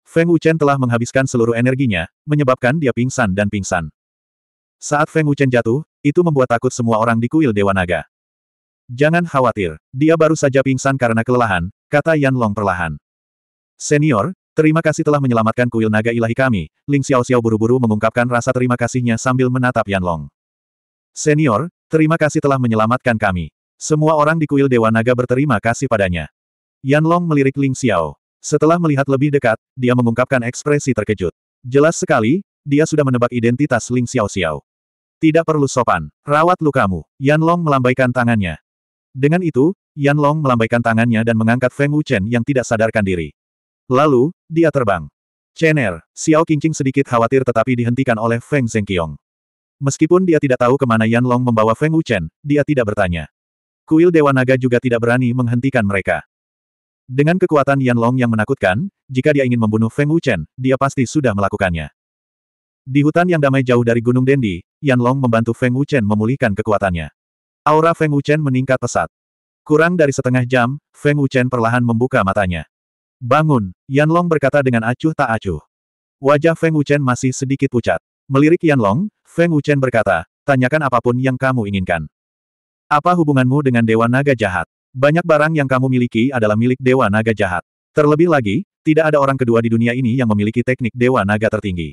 S1: Feng Wuchen telah menghabiskan seluruh energinya, menyebabkan dia pingsan dan pingsan. Saat Feng Wuchen jatuh, itu membuat takut semua orang di kuil Dewa Naga. Jangan khawatir, dia baru saja pingsan karena kelelahan, kata Yan Long perlahan. Senior, terima kasih telah menyelamatkan kuil naga ilahi kami, Ling Xiao Xiao buru-buru mengungkapkan rasa terima kasihnya sambil menatap Yan Long. Senior, terima kasih telah menyelamatkan kami. Semua orang di kuil Dewa Naga berterima kasih padanya. Yan Long melirik Ling Xiao. Setelah melihat lebih dekat, dia mengungkapkan ekspresi terkejut. Jelas sekali, dia sudah menebak identitas Ling Xiao Xiao. Tidak perlu sopan, rawat lukamu. Yan Long melambaikan tangannya. Dengan itu, Yan Long melambaikan tangannya dan mengangkat Feng Wuchen yang tidak sadarkan diri. Lalu, dia terbang. Er, Xiao Qingqing sedikit khawatir tetapi dihentikan oleh Feng Zhengqiong. Meskipun dia tidak tahu kemana Yan Long membawa Feng Wuchen, dia tidak bertanya. Kuil Dewa Naga juga tidak berani menghentikan mereka. Dengan kekuatan Yan Long yang menakutkan, jika dia ingin membunuh Feng Wuchen, dia pasti sudah melakukannya. Di hutan yang damai jauh dari Gunung Dendi, Yan Long membantu Feng Wuchen memulihkan kekuatannya. Aura Feng Wuchen meningkat pesat. Kurang dari setengah jam, Feng Wuchen perlahan membuka matanya. Bangun, Yan Long berkata dengan acuh tak acuh. Wajah Feng Wuchen masih sedikit pucat. Melirik Yan Long, Feng Wuchen berkata, tanyakan apapun yang kamu inginkan. Apa hubunganmu dengan Dewa Naga Jahat? Banyak barang yang kamu miliki adalah milik Dewa Naga jahat. Terlebih lagi, tidak ada orang kedua di dunia ini yang memiliki teknik Dewa Naga tertinggi.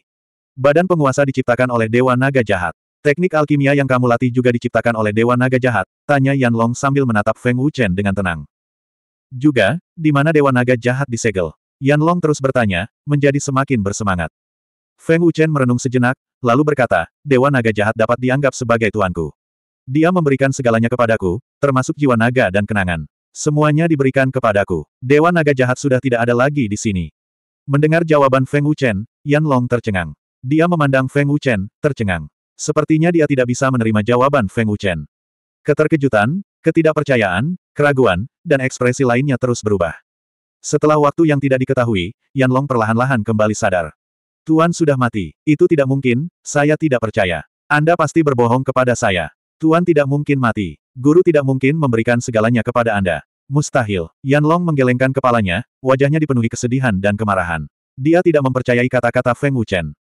S1: Badan penguasa diciptakan oleh Dewa Naga jahat. Teknik alkimia yang kamu latih juga diciptakan oleh Dewa Naga jahat, tanya Yan Long sambil menatap Feng Wuchen dengan tenang. Juga, di mana Dewa Naga jahat disegel? Yan Long terus bertanya, menjadi semakin bersemangat. Feng Wuchen merenung sejenak, lalu berkata, Dewa Naga jahat dapat dianggap sebagai tuanku. Dia memberikan segalanya kepadaku, termasuk jiwa naga dan kenangan. Semuanya diberikan kepadaku. Dewa naga jahat sudah tidak ada lagi di sini. Mendengar jawaban Feng Wuchen, Yan Long tercengang. Dia memandang Feng Wuchen, tercengang. Sepertinya dia tidak bisa menerima jawaban Feng Wuchen. Keterkejutan, ketidakpercayaan, keraguan, dan ekspresi lainnya terus berubah. Setelah waktu yang tidak diketahui, Yan Long perlahan-lahan kembali sadar. Tuan sudah mati. Itu tidak mungkin, saya tidak percaya. Anda pasti berbohong kepada saya. Tuan tidak mungkin mati. Guru tidak mungkin memberikan segalanya kepada Anda. Mustahil. Yan Long menggelengkan kepalanya, wajahnya dipenuhi kesedihan dan kemarahan. Dia tidak mempercayai kata-kata Feng Wuchen.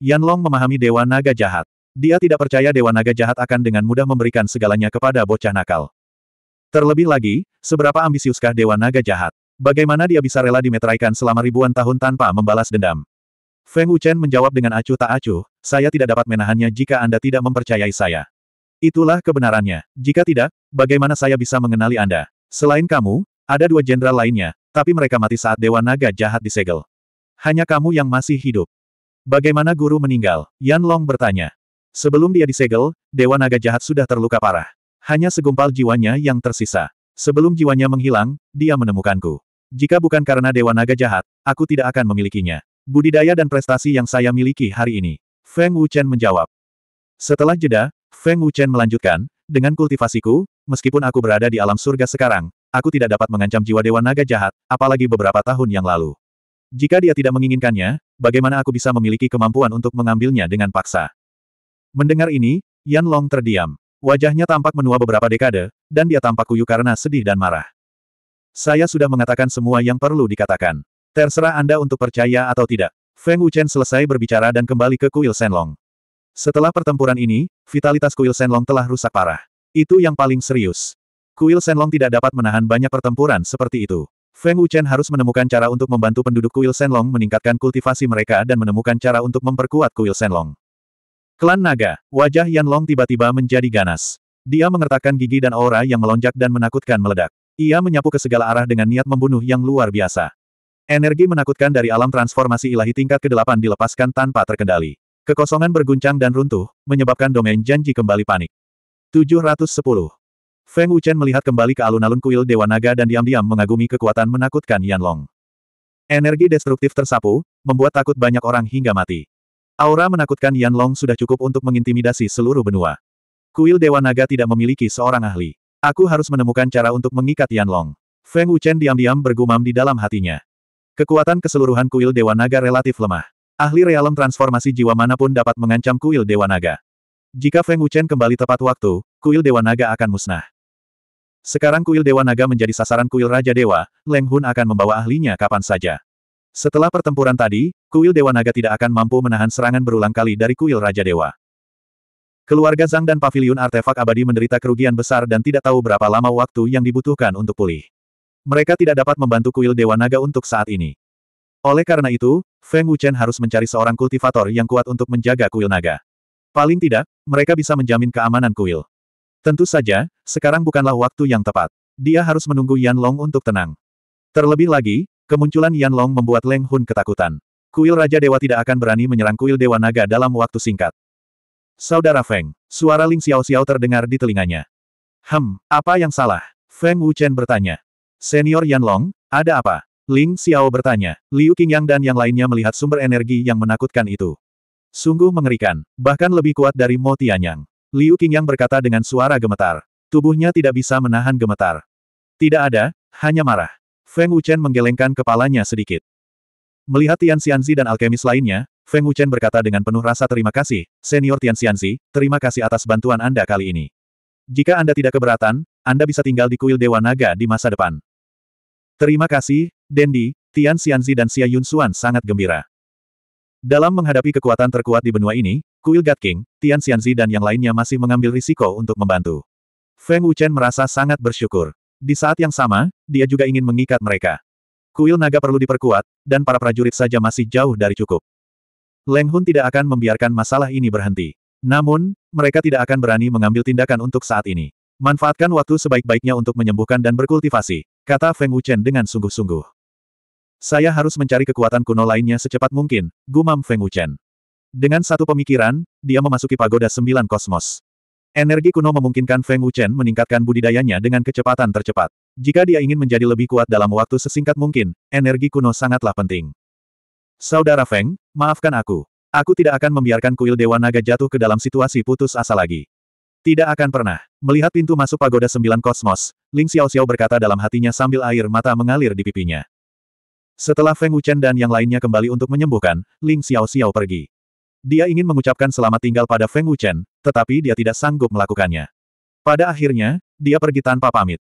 S1: Yan Long memahami Dewa Naga Jahat. Dia tidak percaya Dewa Naga Jahat akan dengan mudah memberikan segalanya kepada bocah nakal. Terlebih lagi, seberapa ambisiuskah Dewa Naga Jahat? Bagaimana dia bisa rela dimeteraikan selama ribuan tahun tanpa membalas dendam? Feng Wuchen menjawab dengan acuh tak acuh, saya tidak dapat menahannya jika Anda tidak mempercayai saya. Itulah kebenarannya. Jika tidak, bagaimana saya bisa mengenali Anda? Selain kamu, ada dua jenderal lainnya, tapi mereka mati saat Dewa Naga jahat disegel. Hanya kamu yang masih hidup. Bagaimana guru meninggal? Yan Long bertanya. Sebelum dia disegel, Dewa Naga jahat sudah terluka parah. Hanya segumpal jiwanya yang tersisa. Sebelum jiwanya menghilang, dia menemukanku. Jika bukan karena Dewa Naga jahat, aku tidak akan memilikinya. Budidaya dan prestasi yang saya miliki hari ini. Feng Wuchen menjawab. Setelah jeda, Feng Wuchen melanjutkan, dengan kultivasiku, meskipun aku berada di alam surga sekarang, aku tidak dapat mengancam jiwa Dewa Naga jahat, apalagi beberapa tahun yang lalu. Jika dia tidak menginginkannya, bagaimana aku bisa memiliki kemampuan untuk mengambilnya dengan paksa? Mendengar ini, Yan Long terdiam. Wajahnya tampak menua beberapa dekade, dan dia tampak kuyu karena sedih dan marah. Saya sudah mengatakan semua yang perlu dikatakan. Terserah Anda untuk percaya atau tidak. Feng Wuchen selesai berbicara dan kembali ke kuil Senlong. Setelah pertempuran ini, vitalitas kuil Senlong telah rusak parah. Itu yang paling serius. Kuil Senlong tidak dapat menahan banyak pertempuran seperti itu. Feng Wuchen harus menemukan cara untuk membantu penduduk kuil Senlong meningkatkan kultivasi mereka dan menemukan cara untuk memperkuat kuil Senlong. Klan Naga, wajah Yan Long tiba-tiba menjadi ganas. Dia mengertakkan gigi dan aura yang melonjak dan menakutkan meledak. Ia menyapu ke segala arah dengan niat membunuh yang luar biasa. Energi menakutkan dari alam transformasi ilahi tingkat ke-8 dilepaskan tanpa terkendali. Kekosongan berguncang dan runtuh, menyebabkan domain janji kembali panik. 710. Feng Wuchen melihat kembali ke alun-alun kuil Dewa Naga dan diam-diam mengagumi kekuatan menakutkan Yan Long. Energi destruktif tersapu, membuat takut banyak orang hingga mati. Aura menakutkan Yan Long sudah cukup untuk mengintimidasi seluruh benua. Kuil Dewa Naga tidak memiliki seorang ahli. Aku harus menemukan cara untuk mengikat Yan Long. Feng Wuchen diam-diam bergumam di dalam hatinya. Kekuatan keseluruhan kuil Dewa Naga relatif lemah. Ahli realem transformasi jiwa manapun dapat mengancam kuil Dewa Naga. Jika Feng Wuchen kembali tepat waktu, kuil Dewa Naga akan musnah. Sekarang kuil Dewa Naga menjadi sasaran kuil Raja Dewa, Leng Hun akan membawa ahlinya kapan saja. Setelah pertempuran tadi, kuil Dewa Naga tidak akan mampu menahan serangan berulang kali dari kuil Raja Dewa. Keluarga Zhang dan Paviliun artefak abadi menderita kerugian besar dan tidak tahu berapa lama waktu yang dibutuhkan untuk pulih. Mereka tidak dapat membantu kuil Dewa Naga untuk saat ini. Oleh karena itu, Feng Wuchen harus mencari seorang kultivator yang kuat untuk menjaga kuil naga. Paling tidak, mereka bisa menjamin keamanan kuil. Tentu saja, sekarang bukanlah waktu yang tepat. Dia harus menunggu Yan Long untuk tenang. Terlebih lagi, kemunculan Yan Long membuat Leng Hun ketakutan. Kuil Raja Dewa tidak akan berani menyerang kuil Dewa Naga dalam waktu singkat. Saudara Feng, suara Ling Xiao Xiao terdengar di telinganya. Hem, apa yang salah? Feng Wuchen bertanya. Senior Yan Long, ada apa? Ling Xiao bertanya. Liu Qingyang dan yang lainnya melihat sumber energi yang menakutkan itu. Sungguh mengerikan, bahkan lebih kuat dari Mo Tianyang. Liu Qingyang berkata dengan suara gemetar. Tubuhnya tidak bisa menahan gemetar. Tidak ada, hanya marah. Feng Wuchen menggelengkan kepalanya sedikit. Melihat Tian Xianzi dan alkemis lainnya, Feng Wuchen berkata dengan penuh rasa terima kasih, Senior Tian Xianzi, terima kasih atas bantuan Anda kali ini. Jika Anda tidak keberatan, Anda bisa tinggal di kuil Dewa Naga di masa depan. Terima kasih, Dendi, Tian Xianzi dan Xia Yunsuan sangat gembira. Dalam menghadapi kekuatan terkuat di benua ini, Kuil God King, Tian Xianzi dan yang lainnya masih mengambil risiko untuk membantu. Feng Wuchen merasa sangat bersyukur. Di saat yang sama, dia juga ingin mengikat mereka. Kuil naga perlu diperkuat, dan para prajurit saja masih jauh dari cukup. Leng Hun tidak akan membiarkan masalah ini berhenti. Namun, mereka tidak akan berani mengambil tindakan untuk saat ini. Manfaatkan waktu sebaik-baiknya untuk menyembuhkan dan berkultivasi, kata Feng Wuchen dengan sungguh-sungguh. Saya harus mencari kekuatan kuno lainnya secepat mungkin, gumam Feng Wuchen. Dengan satu pemikiran, dia memasuki pagoda sembilan kosmos. Energi kuno memungkinkan Feng Wuchen meningkatkan budidayanya dengan kecepatan tercepat. Jika dia ingin menjadi lebih kuat dalam waktu sesingkat mungkin, energi kuno sangatlah penting. Saudara Feng, maafkan aku. Aku tidak akan membiarkan kuil Dewa Naga jatuh ke dalam situasi putus asa lagi. Tidak akan pernah. Melihat pintu masuk pagoda sembilan kosmos, Ling Xiao Xiao berkata dalam hatinya sambil air mata mengalir di pipinya. Setelah Feng Wuchen dan yang lainnya kembali untuk menyembuhkan, Ling Xiao Xiao pergi. Dia ingin mengucapkan selamat tinggal pada Feng Wuchen, tetapi dia tidak sanggup melakukannya. Pada akhirnya, dia pergi tanpa pamit.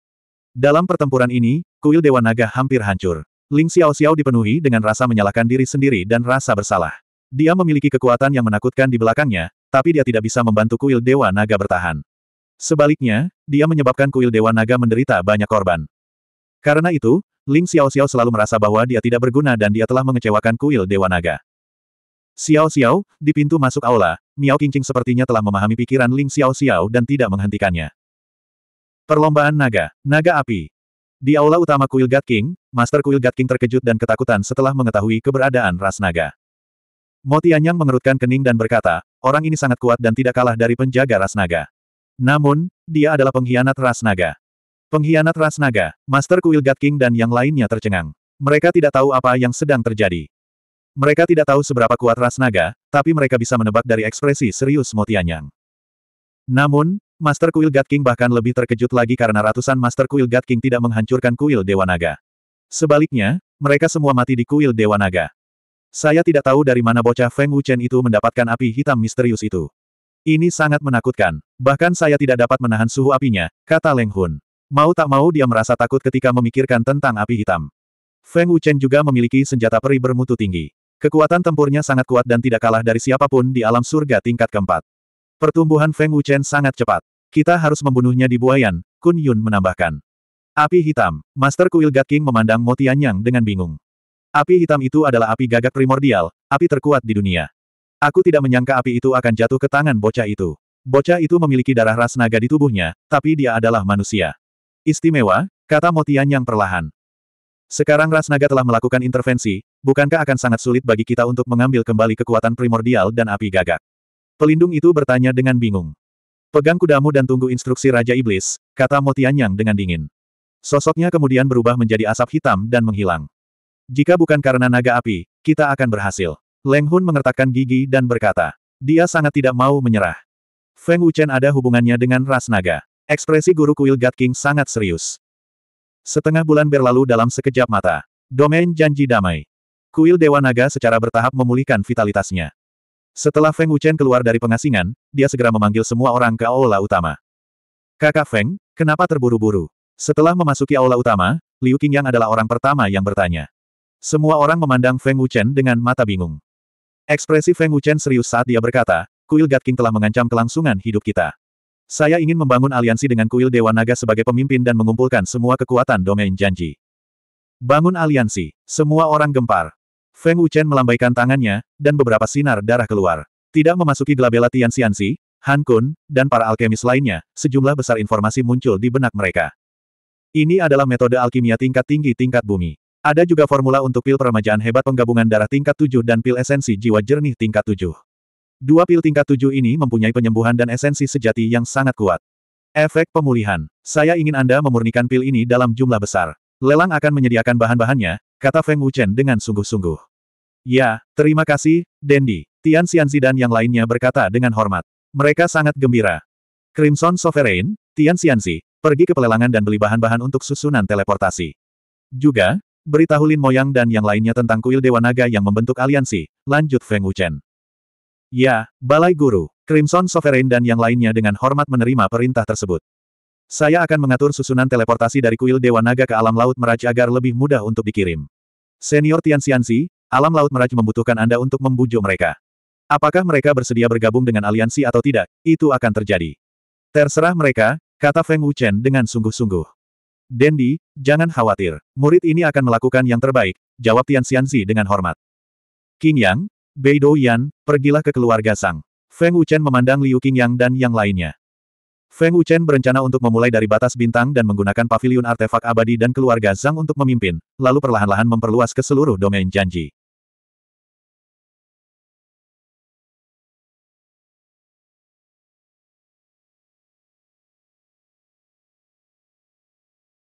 S1: Dalam pertempuran ini, kuil Dewa Naga hampir hancur. Ling Xiao Xiao dipenuhi dengan rasa menyalahkan diri sendiri dan rasa bersalah. Dia memiliki kekuatan yang menakutkan di belakangnya, tapi dia tidak bisa membantu kuil Dewa Naga bertahan. Sebaliknya, dia menyebabkan kuil Dewa Naga menderita banyak korban. Karena itu, Ling Xiao Xiao selalu merasa bahwa dia tidak berguna dan dia telah mengecewakan kuil Dewa Naga. Xiao Xiao, di pintu masuk aula, Miao Qingqing sepertinya telah memahami pikiran Ling Xiao Xiao dan tidak menghentikannya. Perlombaan Naga, Naga Api. Di aula utama kuil God King, Master Kuil God King terkejut dan ketakutan setelah mengetahui keberadaan ras naga. Motianyang mengerutkan kening dan berkata, orang ini sangat kuat dan tidak kalah dari penjaga ras naga. Namun, dia adalah pengkhianat ras naga. Pengkhianat ras naga, Master Kuil God King dan yang lainnya tercengang. Mereka tidak tahu apa yang sedang terjadi. Mereka tidak tahu seberapa kuat ras naga, tapi mereka bisa menebak dari ekspresi serius Motianyang. Namun, Master Kuil God King bahkan lebih terkejut lagi karena ratusan Master Kuil God King tidak menghancurkan kuil Dewa Naga. Sebaliknya, mereka semua mati di kuil Dewa Naga. Saya tidak tahu dari mana bocah Feng Wuchen itu mendapatkan api hitam misterius itu. Ini sangat menakutkan. Bahkan saya tidak dapat menahan suhu apinya, kata Leng Hun. Mau tak mau dia merasa takut ketika memikirkan tentang api hitam. Feng Wuchen juga memiliki senjata peri bermutu tinggi. Kekuatan tempurnya sangat kuat dan tidak kalah dari siapapun di alam surga tingkat keempat. Pertumbuhan Feng Wuchen sangat cepat. Kita harus membunuhnya di Buayan, Kun Yun menambahkan. Api hitam, Master Kuil God King memandang Tianyang dengan bingung. Api hitam itu adalah api gagak primordial, api terkuat di dunia. Aku tidak menyangka api itu akan jatuh ke tangan bocah itu. Bocah itu memiliki darah ras naga di tubuhnya, tapi dia adalah manusia. Istimewa, kata Motian yang perlahan. Sekarang ras naga telah melakukan intervensi, bukankah akan sangat sulit bagi kita untuk mengambil kembali kekuatan primordial dan api gagak? Pelindung itu bertanya dengan bingung. Pegang kudamu dan tunggu instruksi Raja Iblis, kata Motian yang dengan dingin. Sosoknya kemudian berubah menjadi asap hitam dan menghilang. Jika bukan karena naga api, kita akan berhasil. Leng Hun mengertakkan gigi dan berkata, dia sangat tidak mau menyerah. Feng Wuchen ada hubungannya dengan ras naga. Ekspresi guru kuil God King sangat serius. Setengah bulan berlalu dalam sekejap mata. Domain janji damai. Kuil Dewa Naga secara bertahap memulihkan vitalitasnya. Setelah Feng Wuchen keluar dari pengasingan, dia segera memanggil semua orang ke aula utama. Kakak Feng, kenapa terburu-buru? Setelah memasuki aula utama, Liu Qingyang adalah orang pertama yang bertanya. Semua orang memandang Feng Wuchen dengan mata bingung. Ekspresi Feng Wuchen serius saat dia berkata, Kuil God King telah mengancam kelangsungan hidup kita. Saya ingin membangun aliansi dengan kuil Dewa Naga sebagai pemimpin dan mengumpulkan semua kekuatan domain janji. Bangun aliansi, semua orang gempar. Feng Wuchen melambaikan tangannya, dan beberapa sinar darah keluar. Tidak memasuki Glabella Xianxi, Han Kun, dan para alkemis lainnya, sejumlah besar informasi muncul di benak mereka. Ini adalah metode alkimia tingkat tinggi tingkat bumi. Ada juga formula untuk pil peremajaan hebat penggabungan darah tingkat 7 dan pil esensi jiwa jernih tingkat 7. Dua pil tingkat tujuh ini mempunyai penyembuhan dan esensi sejati yang sangat kuat. Efek pemulihan. Saya ingin Anda memurnikan pil ini dalam jumlah besar. Lelang akan menyediakan bahan-bahannya, kata Feng Wuchen dengan sungguh-sungguh. Ya, terima kasih, Dendi. Tian Xianzi dan yang lainnya berkata dengan hormat. Mereka sangat gembira. Crimson Sovereign, Tian Xianzi, pergi ke pelelangan dan beli bahan-bahan untuk susunan teleportasi. Juga, beritahu Lin Moyang dan yang lainnya tentang kuil Dewa Naga yang membentuk aliansi, lanjut Feng Wuchen. Ya, Balai Guru, Crimson Sovereign dan yang lainnya dengan hormat menerima perintah tersebut. Saya akan mengatur susunan teleportasi dari kuil Dewa Naga ke alam laut Meraj agar lebih mudah untuk dikirim. Senior Tian Xianxi, alam laut Meraj membutuhkan Anda untuk membujuk mereka. Apakah mereka bersedia bergabung dengan aliansi atau tidak, itu akan terjadi. Terserah mereka, kata Feng Wuchen dengan sungguh-sungguh. Dendi, jangan khawatir, murid ini akan melakukan yang terbaik, jawab Tian Xianzi dengan hormat. King Yang, Bei Yan, pergilah ke keluarga Sang. Feng Wuchen memandang Liu Qingyang dan yang lainnya. Feng Wuchen berencana untuk memulai dari batas bintang dan menggunakan pavilion artefak abadi dan keluarga Zhang untuk memimpin, lalu perlahan-lahan memperluas ke seluruh domain janji.